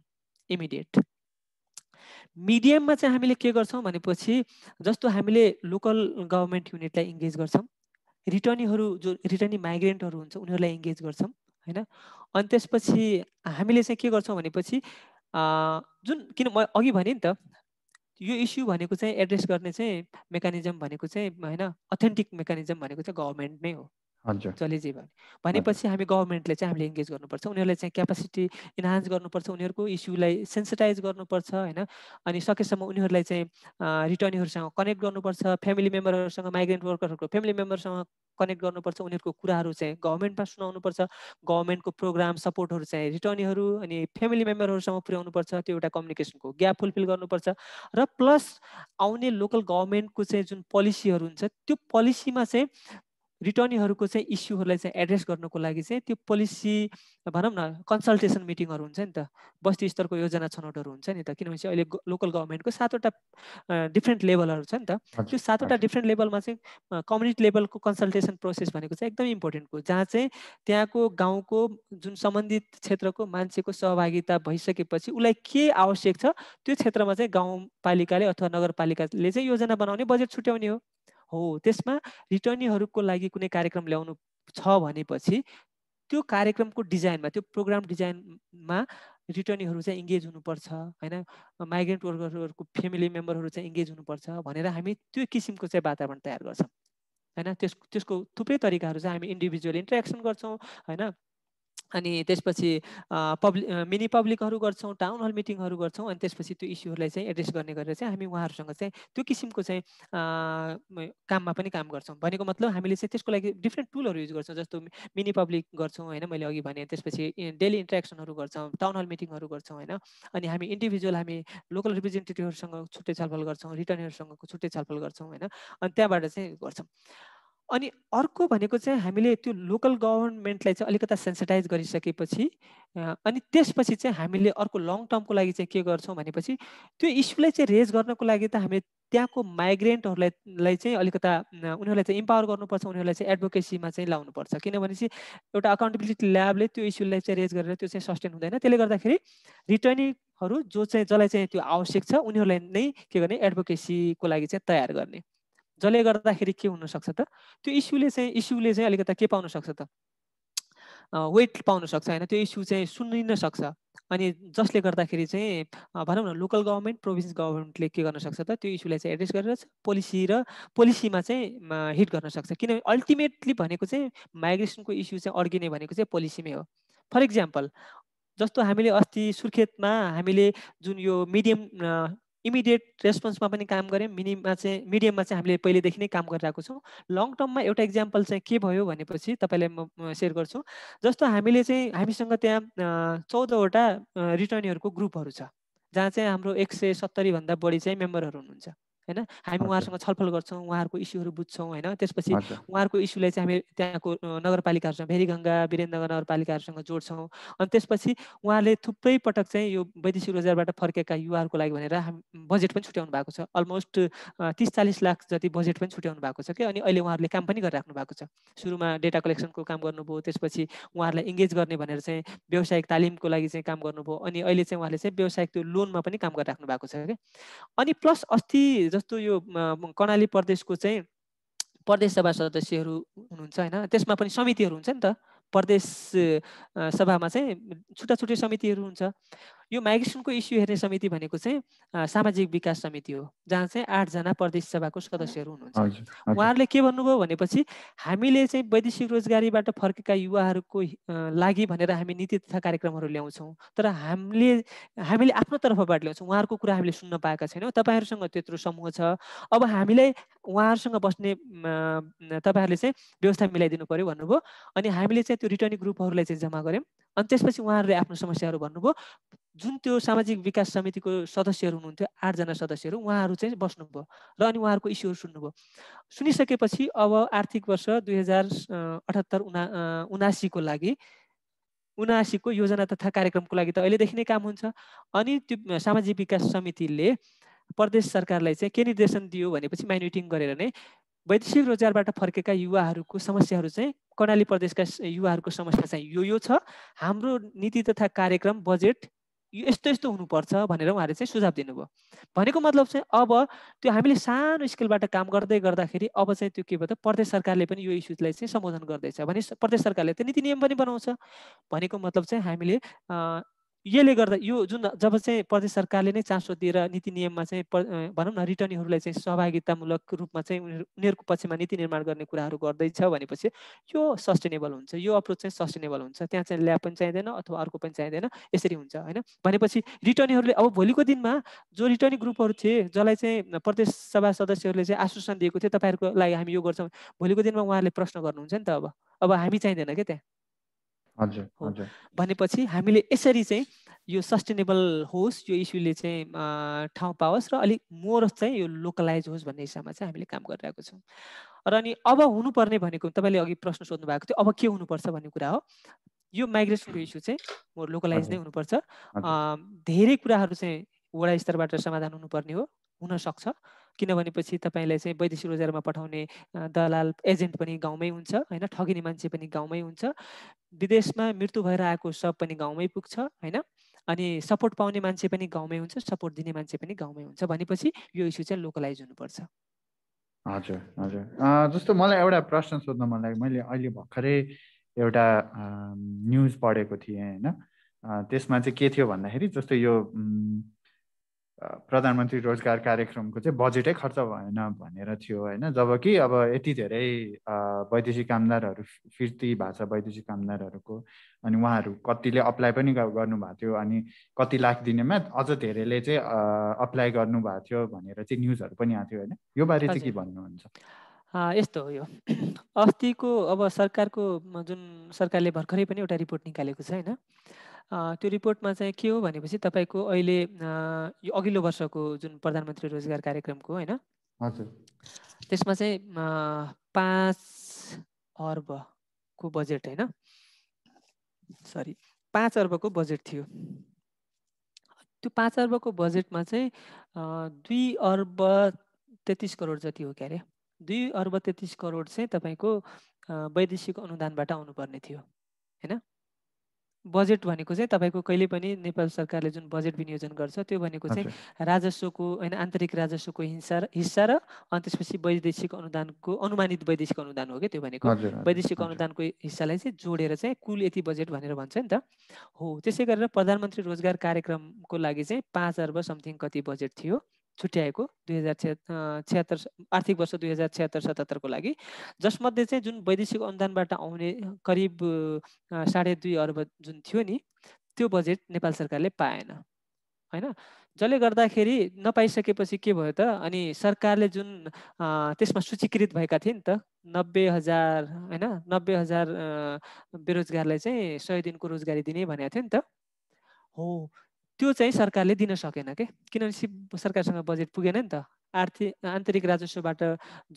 S2: इमिडिएट मिडियममा चाहिँ हामीले के गर्छौँ भनेपछि जस्तो हामीले लोकल गभर्मेन्ट युनिटलाई इङ्गेज गर्छौँ रिटर्नीहरू जो रिटर्नी माइग्रेन्टहरू हुन्छ उनीहरूलाई इङ्गेज गर्छौँ होइन अनि त्यसपछि हामीले चाहिँ के गर्छौँ भनेपछि जुन किन म अघि भने नि त यो इस्यु भनेको चाहिँ एड्रेस गर्ने चाहिँ मेकानिजम भनेको चाहिँ होइन अथेन्टिक मेकानिजम भनेको चाहिँ गभर्मेन्ट नै हो जसले जे भयो भनेपछि हामी गभर्मेन्टले चाहिँ हामीले इङ्गेज गर्नुपर्छ उनीहरूलाई चाहिँ क्यापासिटी इन्हान्स गर्नुपर्छ उनीहरूको इस्युलाई सेन्सिटाइज गर्नुपर्छ होइन अनि सकेसम्म उनीहरूलाई चाहिँ रिटर्नीहरूसँग कनेक्ट गर्नुपर्छ फ्यामिली मेम्बरहरूसँग माइग्रेन्ट वर्करहरूको फ्यामिली मेम्बरसँग कनेक्ट गर्नुपर्छ उनीहरूको कुराहरू चाहिँ गभर्मेन्टमा सुनाउनुपर्छ गभर्मेन्टको प्रोग्राम सपोर्टहरू चाहिँ रिटर्नीहरू अनि फ्यामिली मेम्बरहरूसँग पुर्याउनुपर्छ त्यो एउटा कम्युनिकेसनको ग्याप फुलफिल गर्नुपर्छ र प्लस आउने लोकल गभर्मेन्टको चाहिँ जुन पोलिसीहरू हुन्छ त्यो पोलिसीमा चाहिँ रिटर्नीहरूको चाहिँ इस्युहरूलाई चाहिँ एड्रेस गर्नुको लागि चाहिँ त्यो पोलिसी भनौँ न कन्सल्टेसन मिटिङहरू हुन्छ नि त बस्ती स्तरको योजना छनौटहरू हुन्छ नि त किनभने अहिले लोकल गभर्मेन्टको सातवटा डिफ्रेन्ट लेभलहरू छ नि त त्यो सातवटा डिफ्रेन्ट लेभलमा चाहिँ कम्युनिटी लेभलको कन्सल्टेसन प्रोसेस भनेको चाहिँ एकदम इम्पोर्टेन्ट हो जहाँ चाहिँ त्यहाँको गाउँको जुन सम्बन्धित क्षेत्रको मान्छेको सहभागिता भइसकेपछि उसलाई के आवश्यक छ त्यो क्षेत्रमा चाहिँ गाउँपालिकाले अथवा नगरपालिकाले चाहिँ योजना बनाउने बजेट छुट्याउने हो हो त्यसमा रिटर्नीहरूको लागि कुनै कार्यक्रम ल्याउनु छ भनेपछि त्यो कार्यक्रमको डिजाइनमा त्यो प्रोग्राम डिजाइनमा रिटर्नीहरू चाहिँ इङ्गेज हुनुपर्छ होइन माइग्रेन्ट वर्करहरूको फेमिली मेम्बरहरू चाहिँ इङ्गेज हुनुपर्छ भनेर हामी त्यो किसिमको चाहिँ वातावरण तयार गर्छौँ होइन त्यस त्यसको थुप्रै तरिकाहरू चाहिँ हामी इन्डिभिजुअल इन्ट्रेक्सन गर्छौँ होइन अनि त्यसपछि पब्लिक मिनी पब्लिकहरू गर्छौँ टाउन हल मिटिङहरू गर्छौँ अनि त्यसपछि त्यो इस्युहरूलाई चाहिँ एड्रेस गर्ने गरेर चाहिँ हामी उहाँहरूसँग चाहिँ त्यो किसिमको चाहिँ काममा पनि काम गर्छौँ भनेको मतलब हामीले चाहिँ त्यसको लागि डिफ्रेन्ट टुलहरू युज गर्छौँ जस्तो मिनी पब्लिक गर्छौँ होइन मैले अघि भने त्यसपछि डेली इन्ट्रेक्सनहरू गर्छौँ टाउन हल मिटिङहरू गर्छौँ होइन अनि हामी इन्डिभिजुअल हामी लोकल रिप्रेजेन्टेटिभहरूसँग छुट्टै छलफल गर्छौँ रिटर्नहरूसँगको छुट्टै छलफल गर्छौँ होइन अनि त्यहाँबाट चाहिँ गर्छौँ अनि अर्को भनेको चाहिँ हामीले त्यो लोकल गभर्मेन्टलाई चाहिँ अलिकता सेन्सिटाइज गरिसकेपछि अनि त्यसपछि चाहिँ हामीले अर्को लङ टर्मको लागि चाहिँ के गर्छौँ भनेपछि त्यो इस्युलाई चाहिँ रेज गर्नको लागि त हामीले त्यहाँको माइग्रेन्टहरूलाई चाहिँ अलिकता उनीहरूलाई चाहिँ इम्पावर गर्नुपर्छ उनीहरूलाई चाहिँ एडभोकेसीमा चाहिँ लाउनुपर्छ किनभने चाहिँ एउटा अकाउन्टेबिलिटी ल्याबले त्यो इस्युलाई चाहिँ रेज गरेर त्यो चाहिँ सस्टेन हुँदैन त्यसले गर्दाखेरि रिटर्निङहरू जो चाहिँ जसलाई चाहिँ त्यो आवश्यक छ उनीहरूलाई नै के गर्ने एडभोकेसीको लागि चाहिँ तयार गर्ने जसले गर्दाखेरि के हुनसक्छ त त्यो इस्युले चाहिँ इस्युले चाहिँ अलिकता के पाउन सक्छ त वेट पाउन सक्छ होइन त्यो इस्यु चाहिँ सुनिन सक्छ अनि जसले गर्दाखेरि चाहिँ भनौँ न लोकल गभर्मेन्ट प्रोभिन्स गभर्मेन्टले के गर्न सक्छ त त्यो इस्युलाई चाहिँ एड्रेस गरेर पोलिसी र पोलिसीमा चाहिँ हिट गर्न सक्छ किनभने अल्टिमेटली भनेको चाहिँ माइग्रेसनको इस्यु चाहिँ अड्किने भनेको चाहिँ पोलिसीमै हो फर इक्जाम्पल जस्तो हामीले अस्ति सुर्खेतमा हामीले जुन यो मिडियम इमिडिएट रेस्पोन्समा पनि काम गऱ्यौँ मिनिममा चाहिँ मिडियममा चाहिँ हामीले पहिलेदेखि नै काम गरिरहेको छौँ लङ टर्ममा एउटा इक्जाम्पल चाहिँ के भयो भनेपछि तपाईँलाई म सेयर गर्छु जस्तो हामीले चाहिँ हामीसँग त्यहाँ चौधवटा रिटर्नीहरूको ग्रुपहरू छ जहाँ चाहिँ हाम्रो एक सय सत्तरीभन्दा बढी चाहिँ मेम्बरहरू हुनुहुन्छ होइन हामी उहाँहरूसँग छलफल गर्छौँ उहाँहरूको इस्युहरू बुझ्छौँ होइन त्यसपछि उहाँहरूको इस्युलाई चाहिँ हामी त्यहाँको नगरपालिकाहरूसँग भेरीगङ्गा वीरेन्द्रनगर नगरपालिकाहरूसँग जोड्छौँ अनि त्यसपछि उहाँले थुप्रै पटक चाहिँ यो वैदेशिक रोजगारबाट फर्केका युवाहरूको लागि भनेर बजेट पनि छुट्याउनु भएको छ अलमोस्ट तिस चालिस लाख जति बजेट पनि छुट्याउनु भएको छ कि अनि अहिले उहाँहरूले काम पनि गरिराख्नु भएको छ सुरुमा डेटा कलेक्सनको काम गर्नुभयो त्यसपछि उहाँहरूलाई इङ्गेज गर्ने भनेर चाहिँ व्यावसायिक तालिमको लागि चाहिँ काम गर्नुभयो अनि अहिले चाहिँ उहाँले चाहिँ व्यावसायिक त्यो लोनमा पनि काम गरिराख्नु भएको छ कि अनि प्लस अस्ति जस्तो यो कर्णाली प्रदेशको चाहिँ प्रदेश सभा सदस्यहरू हुनुहुन्छ होइन त्यसमा पनि समितिहरू हुन्छ नि त प्रदेश सभामा चाहिँ छुट्टा छुट्टै समितिहरू हुन्छ यो माइग्रेसनको इस्यु हेर्ने समिति भनेको चाहिँ सामाजिक विकास समिति हो जहाँ चाहिँ आठजना प्रदेश सभाको सदस्यहरू हुनुहुन्छ उहाँहरूले के भन्नुभयो भनेपछि हामीले चाहिँ वैदेशिक रोजगारीबाट फर्केका युवाहरूको लागि भनेर हामी नीति तथा कार्यक्रमहरू ल्याउँछौँ तर हामीले हामीले आफ्नो तर्फबाट ल्याउँछौँ उहाँहरूको कुरा हामीले सुन्न पाएका छैनौँ तपाईँहरूसँग त्यत्रो समूह छ अब हामीलाई उहाँहरूसँग बस्ने तपाईँहरूले चाहिँ व्यवस्था मिलाइदिनु पऱ्यो भन्नुभयो अनि हामीले चाहिँ त्यो रिटर्निङ ग्रुपहरूलाई चाहिँ जम्मा गऱ्यौँ अनि त्यसपछि उहाँहरूले आफ्नो समस्याहरू भन्नुभयो जुन त्यो सामाजिक विकास समितिको सदस्यहरू हुनुहुन्थ्यो आठजना सदस्यहरू उहाँहरू चाहिँ बस्नुभयो र अनि उहाँहरूको इस्युहरू सुन्नुभयो सुनिसकेपछि अब आर्थिक वर्ष दुई हजार अठहत्तर उना उनासीको लागि उनासीको योजना तथा कार्यक्रमको लागि त अहिलेदेखि नै काम हुन्छ अनि त्यो सामाजिक विकास समितिले प्रदेश सरकारलाई चाहिँ के निर्देशन दियो भनेपछि माइनोरिटिङ गरेर नै वैदेशिक रोजगारबाट फर्केका युवाहरूको समस्याहरू चाहिँ कर्णाली प्रदेशका युवाहरूको समस्या चाहिँ यो यो छ हाम्रो नीति तथा कार्यक्रम बजेट यस्तो यस्तो हुनुपर्छ भनेर उहाँले चाहिँ सुझाव दिनुभयो भनेको मतलब चाहिँ अब त्यो हामीले सानो स्केलबाट काम गर्दै गर्दाखेरि अब चाहिँ त्यो के भयो त प्रदेश सरकारले पनि यो इस्युजलाई चाहिँ सम्बोधन गर्दैछ भने प्रदेश सरकारले त नीति नियम पनि बनाउँछ भनेको मतलब चाहिँ हामीले यसले गर्दा यो जुन जब चाहिँ प्रदेश सरकारले नै चासो दिएर नीति नियममा चाहिँ भनौँ न रिटर्नीहरूलाई चाहिँ सहभागितामूलक रूपमा चाहिँ उनीहरू उनीहरूको पक्षमा नीति निर्माण गर्ने कुराहरू गर्दैछ भनेपछि यो सस्टेनेबल हुन्छ यो अप्रोच चाहिँ सस्टेनेबल हुन्छ त्यहाँ चाहिँ ल्याब पनि चाहिँदैन अथवा अर्को पनि चाहिँदैन यसरी हुन्छ होइन भनेपछि रिटर्नीहरूले अब भोलिको दिनमा जो रिटर्नी ग्रुपहरू थिए जसलाई चाहिँ प्रदेश सभा सदस्यहरूले चाहिँ आश्वासन दिएको थियो तपाईँहरूको लागि हामी यो गर्छौँ भोलिको दिनमा उहाँहरूले प्रश्न गर्नुहुन्छ नि त अब अब हामी चाहिँदैन क्या त्यहाँ हजुर भनेपछि हामीले यसरी चाहिँ यो सस्टेनेबल होस् यो इस्युले चाहिँ ठाउँ पाओस् र अलिक मोर चाहिँ यो लोकलाइज होस् भन्ने हिसाबमा चाहिँ हामीले काम गरिरहेको छौँ र अनि अब हुनुपर्ने भनेको तपाईँले अघि प्रश्न सोध्नु भएको थियो अब के हुनुपर्छ भन्ने कुरा हो यो माइग्रेसनको इस्यु चाहिँ मोर लोकलाइज नै हुनुपर्छ धेरै कुराहरू चाहिँ वडा स्तरबाट समाधान हुनुपर्ने हो हुनसक्छ किनभने पछि तपाईँलाई चाहिँ वैदेशिक रोजगारमा पठाउने दलाल एजेन्ट पनि गाउँमै हुन्छ होइन ठगिने मान्छे पनि गाउँमै हुन्छ विदेशमा मृत्यु भएर आएको सब पनि गाउँमै पुग्छ होइन अनि सपोर्ट पाउने मान्छे पनि गाउँमै हुन्छ सपोर्ट दिने मान्छे पनि गाउँमै हुन्छ भनेपछि यो इस्यु चाहिँ लोकलाइज हुनुपर्छ
S1: हजुर हजुर जस्तो मलाई एउटा प्रश्न सोध्न मन लाग्यो मैले अहिले भर्खरै एउटा न्युज पढेको थिएँ होइन त्यसमा चाहिँ के थियो भन्दाखेरि जस्तो यो प्रधानमन्त्री रोजगार कार्यक्रमको चाहिँ बजेटै खर्च भएन भनेर थियो होइन कि अब यति धेरै वैदेशिक कामदारहरू फिर्ती भएको छ वैदेशिक कामदारहरूको अनि उहाँहरू कतिले अप्लाई पनि गर्नुभएको थियो अनि कति लाख दिनेमा अझ धेरैले चाहिँ अप्लाई गर्नुभएको थियो भनेर चाहिँ न्युजहरू पनि आएको थियो होइन यो बारे चाहिँ के
S2: भन्नुहुन्छ यस्तो हो यो अस्तिको अब सरकारको जुन सरकारले भर्खरै पनि एउटा रिपोर्ट निकालेको छ होइन त्यो रिपोर्टमा चाहिँ के हो भनेपछि तपाईँको अहिले यो अघिल्लो वर्षको जुन प्रधानमन्त्री रोजगार कार्यक्रमको होइन त्यसमा चाहिँ पाँच अर्बको बजेट होइन सरी पाँच अर्बको बजेट थियो त्यो पाँच अर्बको बजेटमा चाहिँ दुई अर्ब तेत्तिस करोड जति हो क्यारे दुई अर्ब तेत्तिस करोड चाहिँ तपाईँको वैदेशिक अनुदानबाट आउनुपर्ने थियो होइन बजेट भनेको चाहिँ तपाईँको कहिले पनि नेपाल सरकारले जुन बजेट विनियोजन गर्छ त्यो भनेको चाहिँ राजस्वको होइन आन्तरिक राजस्वको हिंसा हिस्सा र अनि त्यसपछि वैदेशिक अनुदानको अनुमानित वैदेशिक अनुदान हो क्या त्यो भनेको वैदेशिक अनुदानको हिस्सालाई चाहिँ जोडेर चाहिँ कुल यति बजेट भनेर भन्छ नि त हो त्यसै गरेर प्रधानमन्त्री रोजगार कार्यक्रमको लागि चाहिँ पाँच अर्ब समथिङ कति बजेट थियो छुट्याएको दुई हजार आर्थिक वर्ष दुई हजार छिहत्तर सतहत्तरको लागि जसमध्ये चाहिँ जुन वैदेशिक अनुदानबाट आउने करिब साढे दुई अर्ब जुन थियो नि त्यो बजेट नेपाल सरकारले पाएन होइन जसले गर्दाखेरि नपाइसकेपछि के भयो त अनि सरकारले जुन त्यसमा सूचीकृत भएका थिए नि त नब्बे हजार होइन नब्बे हजार बेरोजगारलाई चाहिँ सय दिनको रोजगारी दिने भनेको थियो नि त हो त्यो चाहिँ सरकारले दिन सकेन के किनभने सि सरकारसँग बजेट पुगेन नि त आर्थिक आन्तरिक राजस्वबाट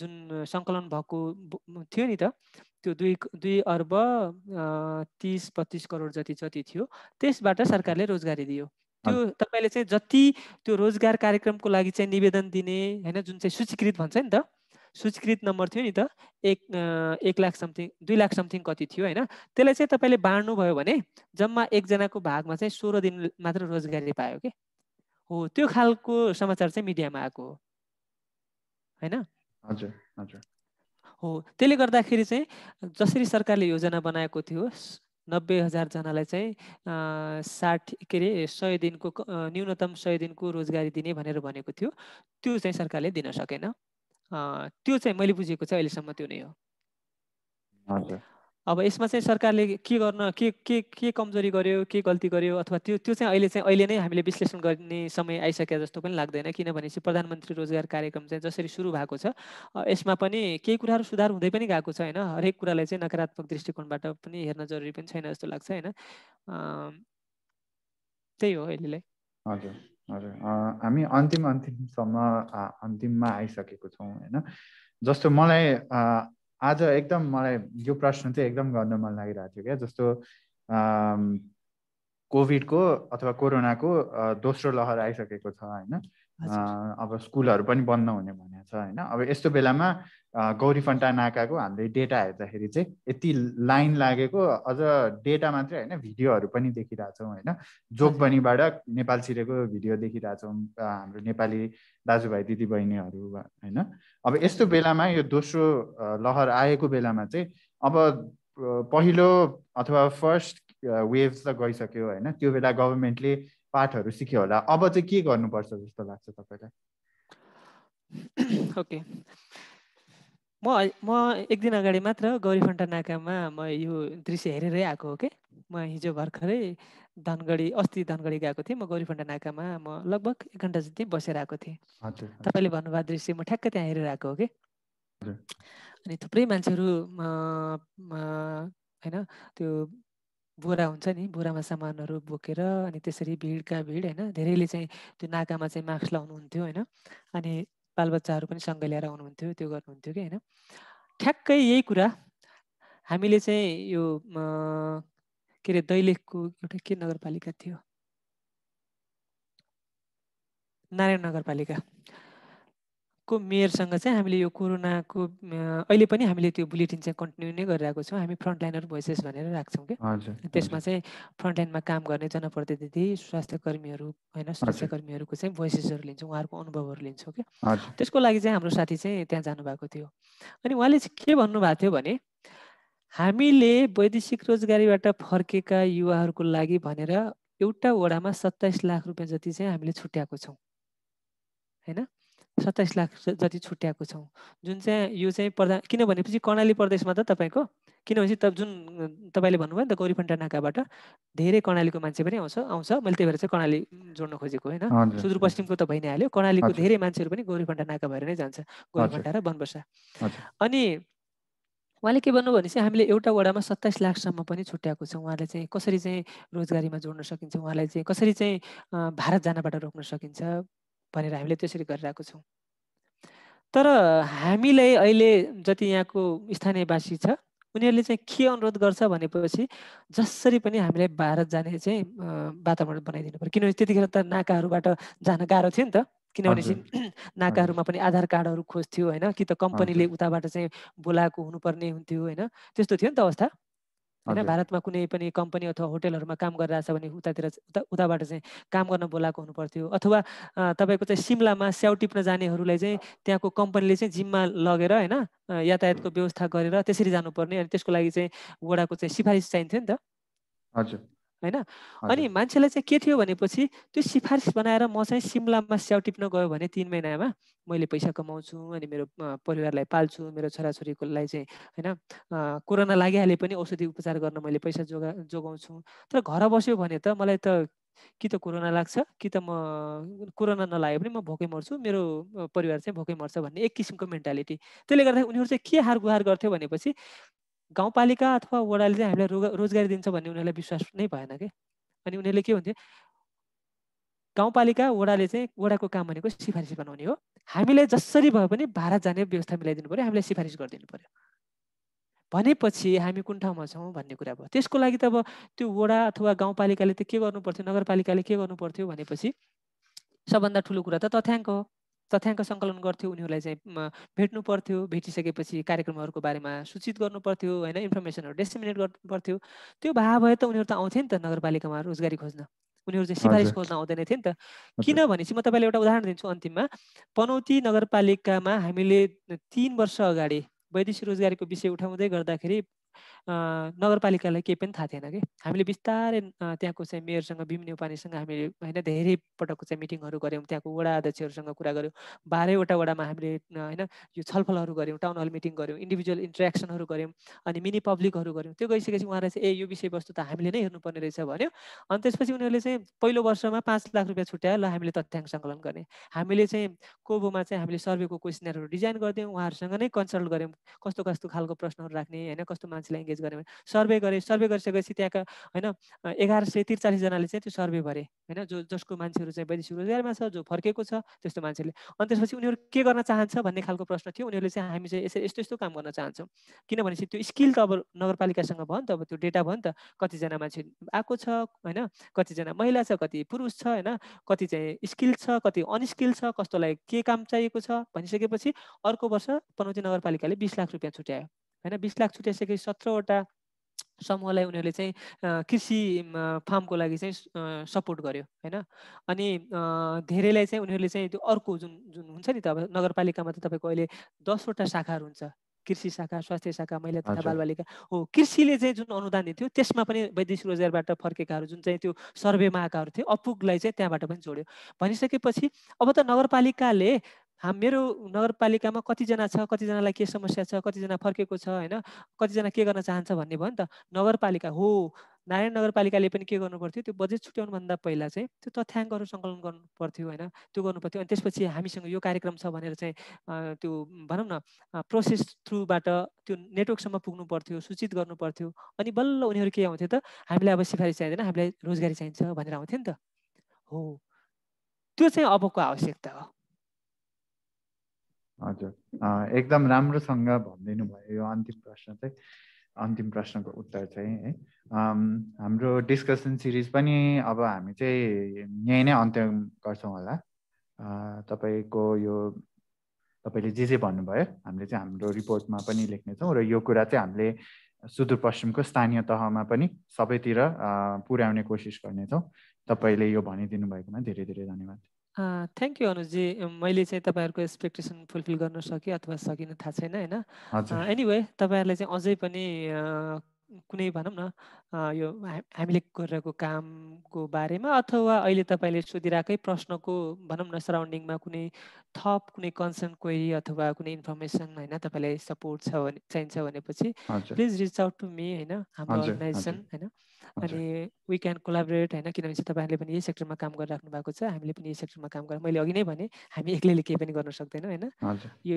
S2: जुन सङ्कलन भएको थियो नि त त्यो दुई दुई अर्ब तिस पच्चिस करोड जति जति थियो त्यसबाट सरकारले रोजगारी दियो त्यो तपाईँले चाहिँ जति त्यो रोजगार कार्यक्रमको लागि चाहिँ निवेदन दिने होइन जुन चाहिँ सूचीकृत भन्छ नि त सूचीकृत नम्बर थियो नि त एक एक लाख समथिङ दुई लाख समथिङ कति थियो होइन त्यसलाई चाहिँ तपाईँले बाँड्नुभयो भने जम्मा एकजनाको भागमा चाहिँ सोह्र दिन मात्र रोजगारी पायो कि हो त्यो खालको समाचार चाहिँ मिडियामा आएको हो
S1: होइन
S2: हो त्यसले गर्दाखेरि चाहिँ जसरी सरकारले योजना बनाएको थियो नब्बे हजारजनालाई चाहिँ साठी के अरे सय दिनको न्यूनतम सय दिनको रोजगारी दिने भनेर भनेको थियो त्यो चाहिँ सरकारले दिन सकेन त्यो चाहिँ मैले बुझेको चाहिँ अहिलेसम्म त्यो नै हो अब यसमा चाहिँ सरकारले के गर्न के के के कमजोरी गर्यो के गल्ती गर्यो अथवा त्यो त्यो चाहिँ अहिले चाहिँ अहिले नै हामीले विश्लेषण गर्ने समय आइसके जस्तो पनि लाग्दैन किनभने चाहिँ प्रधानमन्त्री रोजगार कार्यक्रम चाहिँ जसरी सुरु भएको छ यसमा पनि केही कुराहरू सुधार हुँदै पनि गएको छ होइन हरेक कुरालाई चाहिँ नकारात्मक दृष्टिकोणबाट पनि हेर्न जरुरी पनि छैन जस्तो लाग्छ होइन त्यही हो अहिलेलाई
S1: हजुर हजुर हामी अन्तिम अन्तिमसम्म अन्तिममा आइसकेको छौँ होइन जस्तो मलाई आज एकदम मलाई यो प्रश्न चाहिँ एकदम गर्न मन लागिरहेको थियो क्या जस्तो कोभिडको अथवा कोरोनाको दोस्रो लहर आइसकेको छ होइन अब स्कुलहरू पनि बन्द हुने भनेको छ होइन अब यस्तो बेलामा गौरी नाकाको हामीले डेटा हेर्दाखेरि चाहिँ यति लाइन लागेको अझ डेटा मात्रै होइन भिडियोहरू पनि देखिरहेछौँ होइन जोगबनीबाट नेपाल छिरेको भिडियो देखिरहेछौँ हाम्रो नेपाली दाजुभाइ दिदीबहिनीहरू होइन अब यस्तो बेलामा यो दोस्रो लहर आएको बेलामा चाहिँ अब पहिलो अथवा फर्स्ट वेभ त गइसक्यो होइन त्यो बेला गभर्मेन्टले पाठहरू सिक्यो होला अब चाहिँ के गर्नुपर्छ जस्तो लाग्छ तपाईँलाई
S2: ओके म म एक दिन अगाडि मात्र गौरीफन्टा नाकामा म यो दृश्य हेरेरै आएको हो कि म हिजो भर्खरै धनगढी अस्ति धनगढी गएको थिएँ म गौरीफन्टा नाकामा म लगभग एक घन्टा जति बसेर आएको थिएँ तपाईँले भन्नुभएको दृश्य म ठ्याक्कै त्यहाँ हेरेर आएको हो कि अनि थुप्रै मान्छेहरू होइन त्यो बोरा हुन्छ नि बोरामा सामानहरू बोकेर अनि त्यसरी भिडका भिड होइन धेरैले चाहिँ त्यो नाकामा चाहिँ मास्क लाउनुहुन्थ्यो होइन अनि बालबच्चाहरू पनि सँगै ल्याएर आउनुहुन्थ्यो त्यो गर्नुहुन्थ्यो कि होइन ठ्याक्कै यही कुरा हामीले चाहिँ यो के अरे दैलेखको एउटा के नगरपालिका थियो नारायण नगरपालिका को मेयरसँग चाहिँ हामीले यो कोरोनाको अहिले पनि हामीले त्यो बुलेटिन चाहिँ कन्टिन्यू नै गरिरहेको छौँ हामी फ्रन्टलाइनर भोइसेस भनेर राख्छौँ कि त्यसमा चाहिँ फ्रन्टलाइनमा काम गर्ने जनप्रतिनिधि स्वास्थ्य कर्मीहरू होइन सुरक्षा कर्मीहरूको चाहिँ भोइसेसहरू लिन्छौँ उहाँहरूको अनुभवहरू लिन्छौँ कि त्यसको लागि चाहिँ हाम्रो साथी चाहिँ त्यहाँ जानुभएको थियो अनि उहाँले चाहिँ के भन्नुभएको थियो भने हामीले वैदेशिक रोजगारीबाट फर्केका युवाहरूको लागि भनेर एउटा वडामा सत्ताइस लाख रुपियाँ जति चाहिँ हामीले छुट्याएको छौँ होइन सत्ताइस लाख जति छुट्याएको छौँ जुन चाहिँ यो चाहिँ प्रधान किन कर्णाली प्रदेशमा त तपाईँको किनभने त जुन तपाईँले भन्नुभयो नि त गौरीफन्टा नाकाबाट धेरै कर्णालीको मान्छे पनि आउँछ आउँछ मैले त्यही भएर चाहिँ कर्णाली जोड्न खोजेको होइन सुदूरपश्चिमको त भइ नै हाल्यो कर्णालीको धेरै मान्छेहरू पनि गौरीफन्टा नाका भएर नै जान्छ गौरीफन्टा र वनवर्षा अनि उहाँले के भन्नुभयो भने चाहिँ हामीले एउटा वडामा सत्ताइस लाखसम्म पनि छुट्याएको छौँ उहाँले चाहिँ कसरी चाहिँ रोजगारीमा जोड्न सकिन्छ उहाँलाई चाहिँ कसरी चाहिँ भारत जानबाट रोक्न सकिन्छ भनेर हामीले त्यसरी गरिरहेको छौँ तर हामीलाई अहिले जति यहाँको स्थानीयवासी छ उनीहरूले चाहिँ के अनुरोध गर्छ भनेपछि जसरी पनि हामीलाई भारत जाने चाहिँ वातावरण बनाइदिनु पऱ्यो किनभने त्यतिखेर त नाकाहरूबाट जान गाह्रो थियो नि त किनभने नाकाहरूमा पनि आधार कार्डहरू खोज्थ्यो होइन कि त कम्पनीले उताबाट चाहिँ बोलाएको हुनुपर्ने हुन्थ्यो होइन त्यस्तो थियो नि त अवस्था होइन भारतमा कुनै पनि कम्पनी अथवा होटेलहरूमा काम गरिरहेछ भने उतातिर उता उताबाट चाहिँ काम गर्न बोलाएको हुनुपर्थ्यो अथवा तपाईँको चाहिँ सिमलामा स्याउ टिप्न जानेहरूलाई चाहिँ त्यहाँको कम्पनीले चाहिँ जिम्मा लगेर होइन यातायातको व्यवस्था गरेर त्यसरी जानुपर्ने अनि त्यसको लागि चाहिँ वडाको चाहिँ सिफारिस चाहिन्थ्यो नि त हजुर होइन अनि मान्छेलाई चाहिँ के थियो भनेपछि त्यो सिफारिस बनाएर म चाहिँ सिमलामा स्याउ टिप्न गयो भने तिन महिनामा मैले पैसा कमाउँछु अनि मेरो परिवारलाई पाल्छु मेरो छोराछोरीकोलाई चाहिँ होइन कोरोना लागिहाले पनि औषधि उपचार गर्न मैले पैसा जोगा जोगाउँछु तर घर बस्यो भने त मलाई त कि त कोरोना लाग्छ कि त म कोरोना नलाग्यो भने म भोकै मर्छु मेरो परिवार चाहिँ भोकै मर्छ भन्ने एक किसिमको मेन्टालिटी त्यसले गर्दा उनीहरू चाहिँ के हार गुहार गर्थ्यो भनेपछि गाउँपालिका अथवा वडाले चाहिँ हामीलाई रोग रोजगारी दिन्छ भन्ने उनीहरूलाई विश्वास नै भएन कि अनि उनीहरूले के भन्थ्यो गाउँपालिका वडाले चाहिँ वडाको काम भनेको सिफारिस बनाउने हो हामीलाई जसरी भए पनि भारत जाने व्यवस्था मिलाइदिनु पऱ्यो हामीलाई सिफारिस गरिदिनु पऱ्यो भनेपछि हामी कुन ठाउँमा छौँ भन्ने कुरा भयो त्यसको लागि त अब त्यो वडा अथवा गाउँपालिकाले त के गर्नु पर्थ्यो नगरपालिकाले के गर्नु पर्थ्यो भनेपछि सबभन्दा ठुलो कुरा त तथ्याङ्क हो तथ्याङ्क सङ्कलन गर्थ्यो उनीहरूलाई चाहिँ भेट्नु पर्थ्यो भेटिसकेपछि कार्यक्रमहरूको बारेमा सूचित गर्नु पर्थ्यो होइन इन्फर्मेसनहरू डेस्टिमिनेट गर्नु पर्थ्यो त्यो भए भए त उनीहरू त आउँथ्यो नि त नगरपालिकामा रोजगारी खोज्न उनीहरू चाहिँ सिफारिस खोज्न आउँदैन थियो नि त किनभने चाहिँ म तपाईँलाई एउटा उदाहरण दिन्छु अन्तिममा पनौती नगरपालिकामा हामीले तिन वर्ष अगाडि वैदेशिक रोजगारीको विषय उठाउँदै गर्दाखेरि नगरपालिकालाई केही पनि थाहा थिएन कि हामीले बिस्तारै त्यहाँको चाहिँ मेयरसँग विमने उपानीसँग हामीले होइन धेरै पटकको चाहिँ मिटिङहरू गऱ्यौँ त्यहाँको वडा अध्यक्षहरूसँग कुरा गऱ्यौँ बाह्रैवटा वडामा हामीले होइन यो छलफलहरू गऱ्यौँ टाउन हल मिटिङ गऱ्यौँ इन्डिभिजुअल इन्ट्रेक्सनहरू गऱ्यौँ अनि मिनी पब्लिकहरू गऱ्यौँ त्यो गइसकेपछि उहाँलाई चाहिँ ए यो विषयवस्तु त हामीले नै हेर्नुपर्ने रहेछ भन्यो अनि त्यसपछि उनीहरूले चाहिँ पहिलो वर्षमा पाँच लाख रुपियाँ छुट्यायो ल हामीले तथ्याङ्क सङ्कलन गर्ने हामीले चाहिँ कोबोमा चाहिँ हामीले सर्भेको क्वेसनहरू डिजाइन गरिदियौँ उहाँहरूसँग नै कन्सल्ट गऱ्यौँ कस्तो कस्तो खालको प्रश्नहरू राख्ने होइन कस्तो मान्छेलाई एङ्गेज गरेँ सर्वे गरे सर्वे गरिसकेपछि त्यहाँका होइन एघार सय त्रिचालिसजनाले चाहिँ त्यो सर्वे भरे होइन जो जसको मान्छेहरू चाहिँ वैदेशिक रोजगारमा छ जो फर्केको छ त्यस्तो मान्छेले अनि त्यसपछि उनीहरू के गर्न चाहन्छ भन्ने खालको प्रश्न थियो उनीहरूले चाहिँ हामी चाहिँ यसरी यस्तो यस्तो काम गर्न चाहन्छौँ किनभने त्यो स्किल त अब नगरपालिकासँग भयो नि त अब त्यो डेटा भयो नि त कतिजना मान्छे आएको छ होइन कतिजना महिला छ कति पुरुष छ होइन कति चाहिँ स्किल छ कति अनस्किल छ कस्तोलाई के काम चाहिएको छ भनिसकेपछि अर्को वर्ष पनौती नगरपालिकाले बिस लाख रुपियाँ छुट्यायो होइन बिस लाख छुट्याइसकेपछि सत्रवटा समूहलाई उनीहरूले चाहिँ कृषि फार्मको लागि चाहिँ सपोर्ट गर्यो होइन अनि धेरैलाई चाहिँ उनीहरूले चाहिँ त्यो अर्को जुन जुन हुन्छ नि त अब नगरपालिकामा त तपाईँको अहिले दसवटा शाखाहरू हुन्छ कृषि शाखा स्वास्थ्य शाखा महिला तथा बालबालिका हो कृषिले चाहिँ जुन अनुदान दिन्थ्यो त्यसमा पनि वैदेशिक रोजगारबाट फर्केकाहरू जुन चाहिँ त्यो सर्वेमा आएकाहरू थियो अपुगलाई चाहिँ त्यहाँबाट पनि जोड्यो भनिसकेपछि अब त नगरपालिकाले हाम मेरो नगरपालिकामा कतिजना छ कतिजनालाई के समस्या छ कतिजना फर्केको छ होइन कतिजना के गर्न चाहन्छ भन्ने भयो नि त नगरपालिका हो नारायण नगरपालिकाले पनि के गर्नु पर्थ्यो त्यो बजेट छुट्याउनुभन्दा पहिला चाहिँ त्यो तथ्याङ्कहरू सङ्कलन गर्नु पर्थ्यो होइन त्यो गर्नु पर्थ्यो अनि त्यसपछि हामीसँग यो कार्यक्रम छ भनेर चाहिँ त्यो भनौँ न प्रोसेस थ्रुबाट त्यो नेटवर्कसम्म पुग्नु पर्थ्यो सूचित गर्नु पर्थ्यो अनि बल्ल उनीहरू के आउँथ्यो त हामीलाई अब सिफारिस चाहिँदैन हामीलाई रोजगारी चाहिन्छ भनेर आउँथ्यो नि त हो त्यो चाहिँ अबको आवश्यकता हो
S1: हजुर एकदम राम्रोसँग भनिदिनु भयो यो अन्तिम प्रश्न चाहिँ अन्तिम प्रश्नको उत्तर चाहिँ है हाम्रो डिस्कसन सिरिज पनि अब हामी चाहिँ यहीँ नै अन्त्य गर्छौँ होला तपाईँको यो तपाईँले जे जे भन्नुभयो हामीले चाहिँ हाम्रो रिपोर्टमा पनि लेख्नेछौँ र यो कुरा चाहिँ हामीले सुदूरपश्चिमको स्थानीय तहमा पनि सबैतिर पुर्याउने कोसिस गर्नेछौँ तपाईँले यो भनिदिनु भएकोमा धेरै धेरै धन्यवाद
S2: थ्याङ्क यू अनुजी मैले चाहिँ तपाईँहरूको एक्सपेक्टेसन फुलफिल गर्न सकेँ अथवा सकिन थाहा छैन होइन एनिवे तपाईँहरूलाई चाहिँ अझै पनि कुनै भनौँ न यो हामीले गरिरहेको कामको बारेमा अथवा अहिले तपाईँले सोधिरहेकै प्रश्नको भनौँ न सराउन्डिङमा कुनै थप कुनै कन्सर्न क्वेरी अथवा कुनै इन्फर्मेसन होइन तपाईँलाई सपोर्ट छ भने चाहिन्छ भनेपछि please reach out to me होइन हाम्रो अर्गनाइजेसन होइन अनि वी क्यान कोलाबरेट होइन किनभने चाहिँ तपाईँहरूले पनि यही सेक्टरमा काम गरिराख्नु भएको छ हामीले पनि यही सेक्टरमा काम गरेर मैले अघि नै भने हामी एक्लैले केही पनि गर्न सक्दैनौँ होइन यो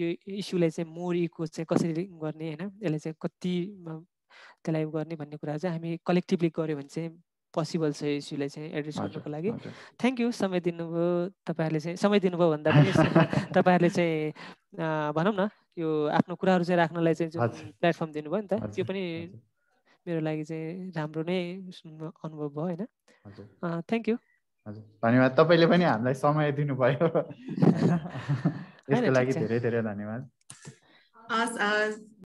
S2: यो इस्युलाई चाहिँ मोर इको चाहिँ कसरी गर्ने होइन यसलाई चाहिँ कति त्यसलाई गर्ने भन्ने कुरा चाहिँ हामी कलेक्टिभली गऱ्यो भने चाहिँ पोसिबल छ यो इस्युलाई चाहिँ एड्रेस गर्नुको लागि थ्याङ्क यू समय दिनुभयो तपाईँहरूले चाहिँ समय दिनुभयो भन्दा पनि तपाईँहरूले चाहिँ भनौँ न यो आफ्नो कुराहरू चाहिँ राख्नलाई चाहिँ प्लेटफर्म दिनुभयो नि त त्यो पनि मेरो लागि चाहिँ राम्रो नै अनुभव भयो होइन थ्याङ्क यू
S1: हजुर धन्यवाद तपाईँले पनि हामीलाई समय दिनुभयो यसको लागि धेरै धेरै धन्यवाद
S2: हस् हस्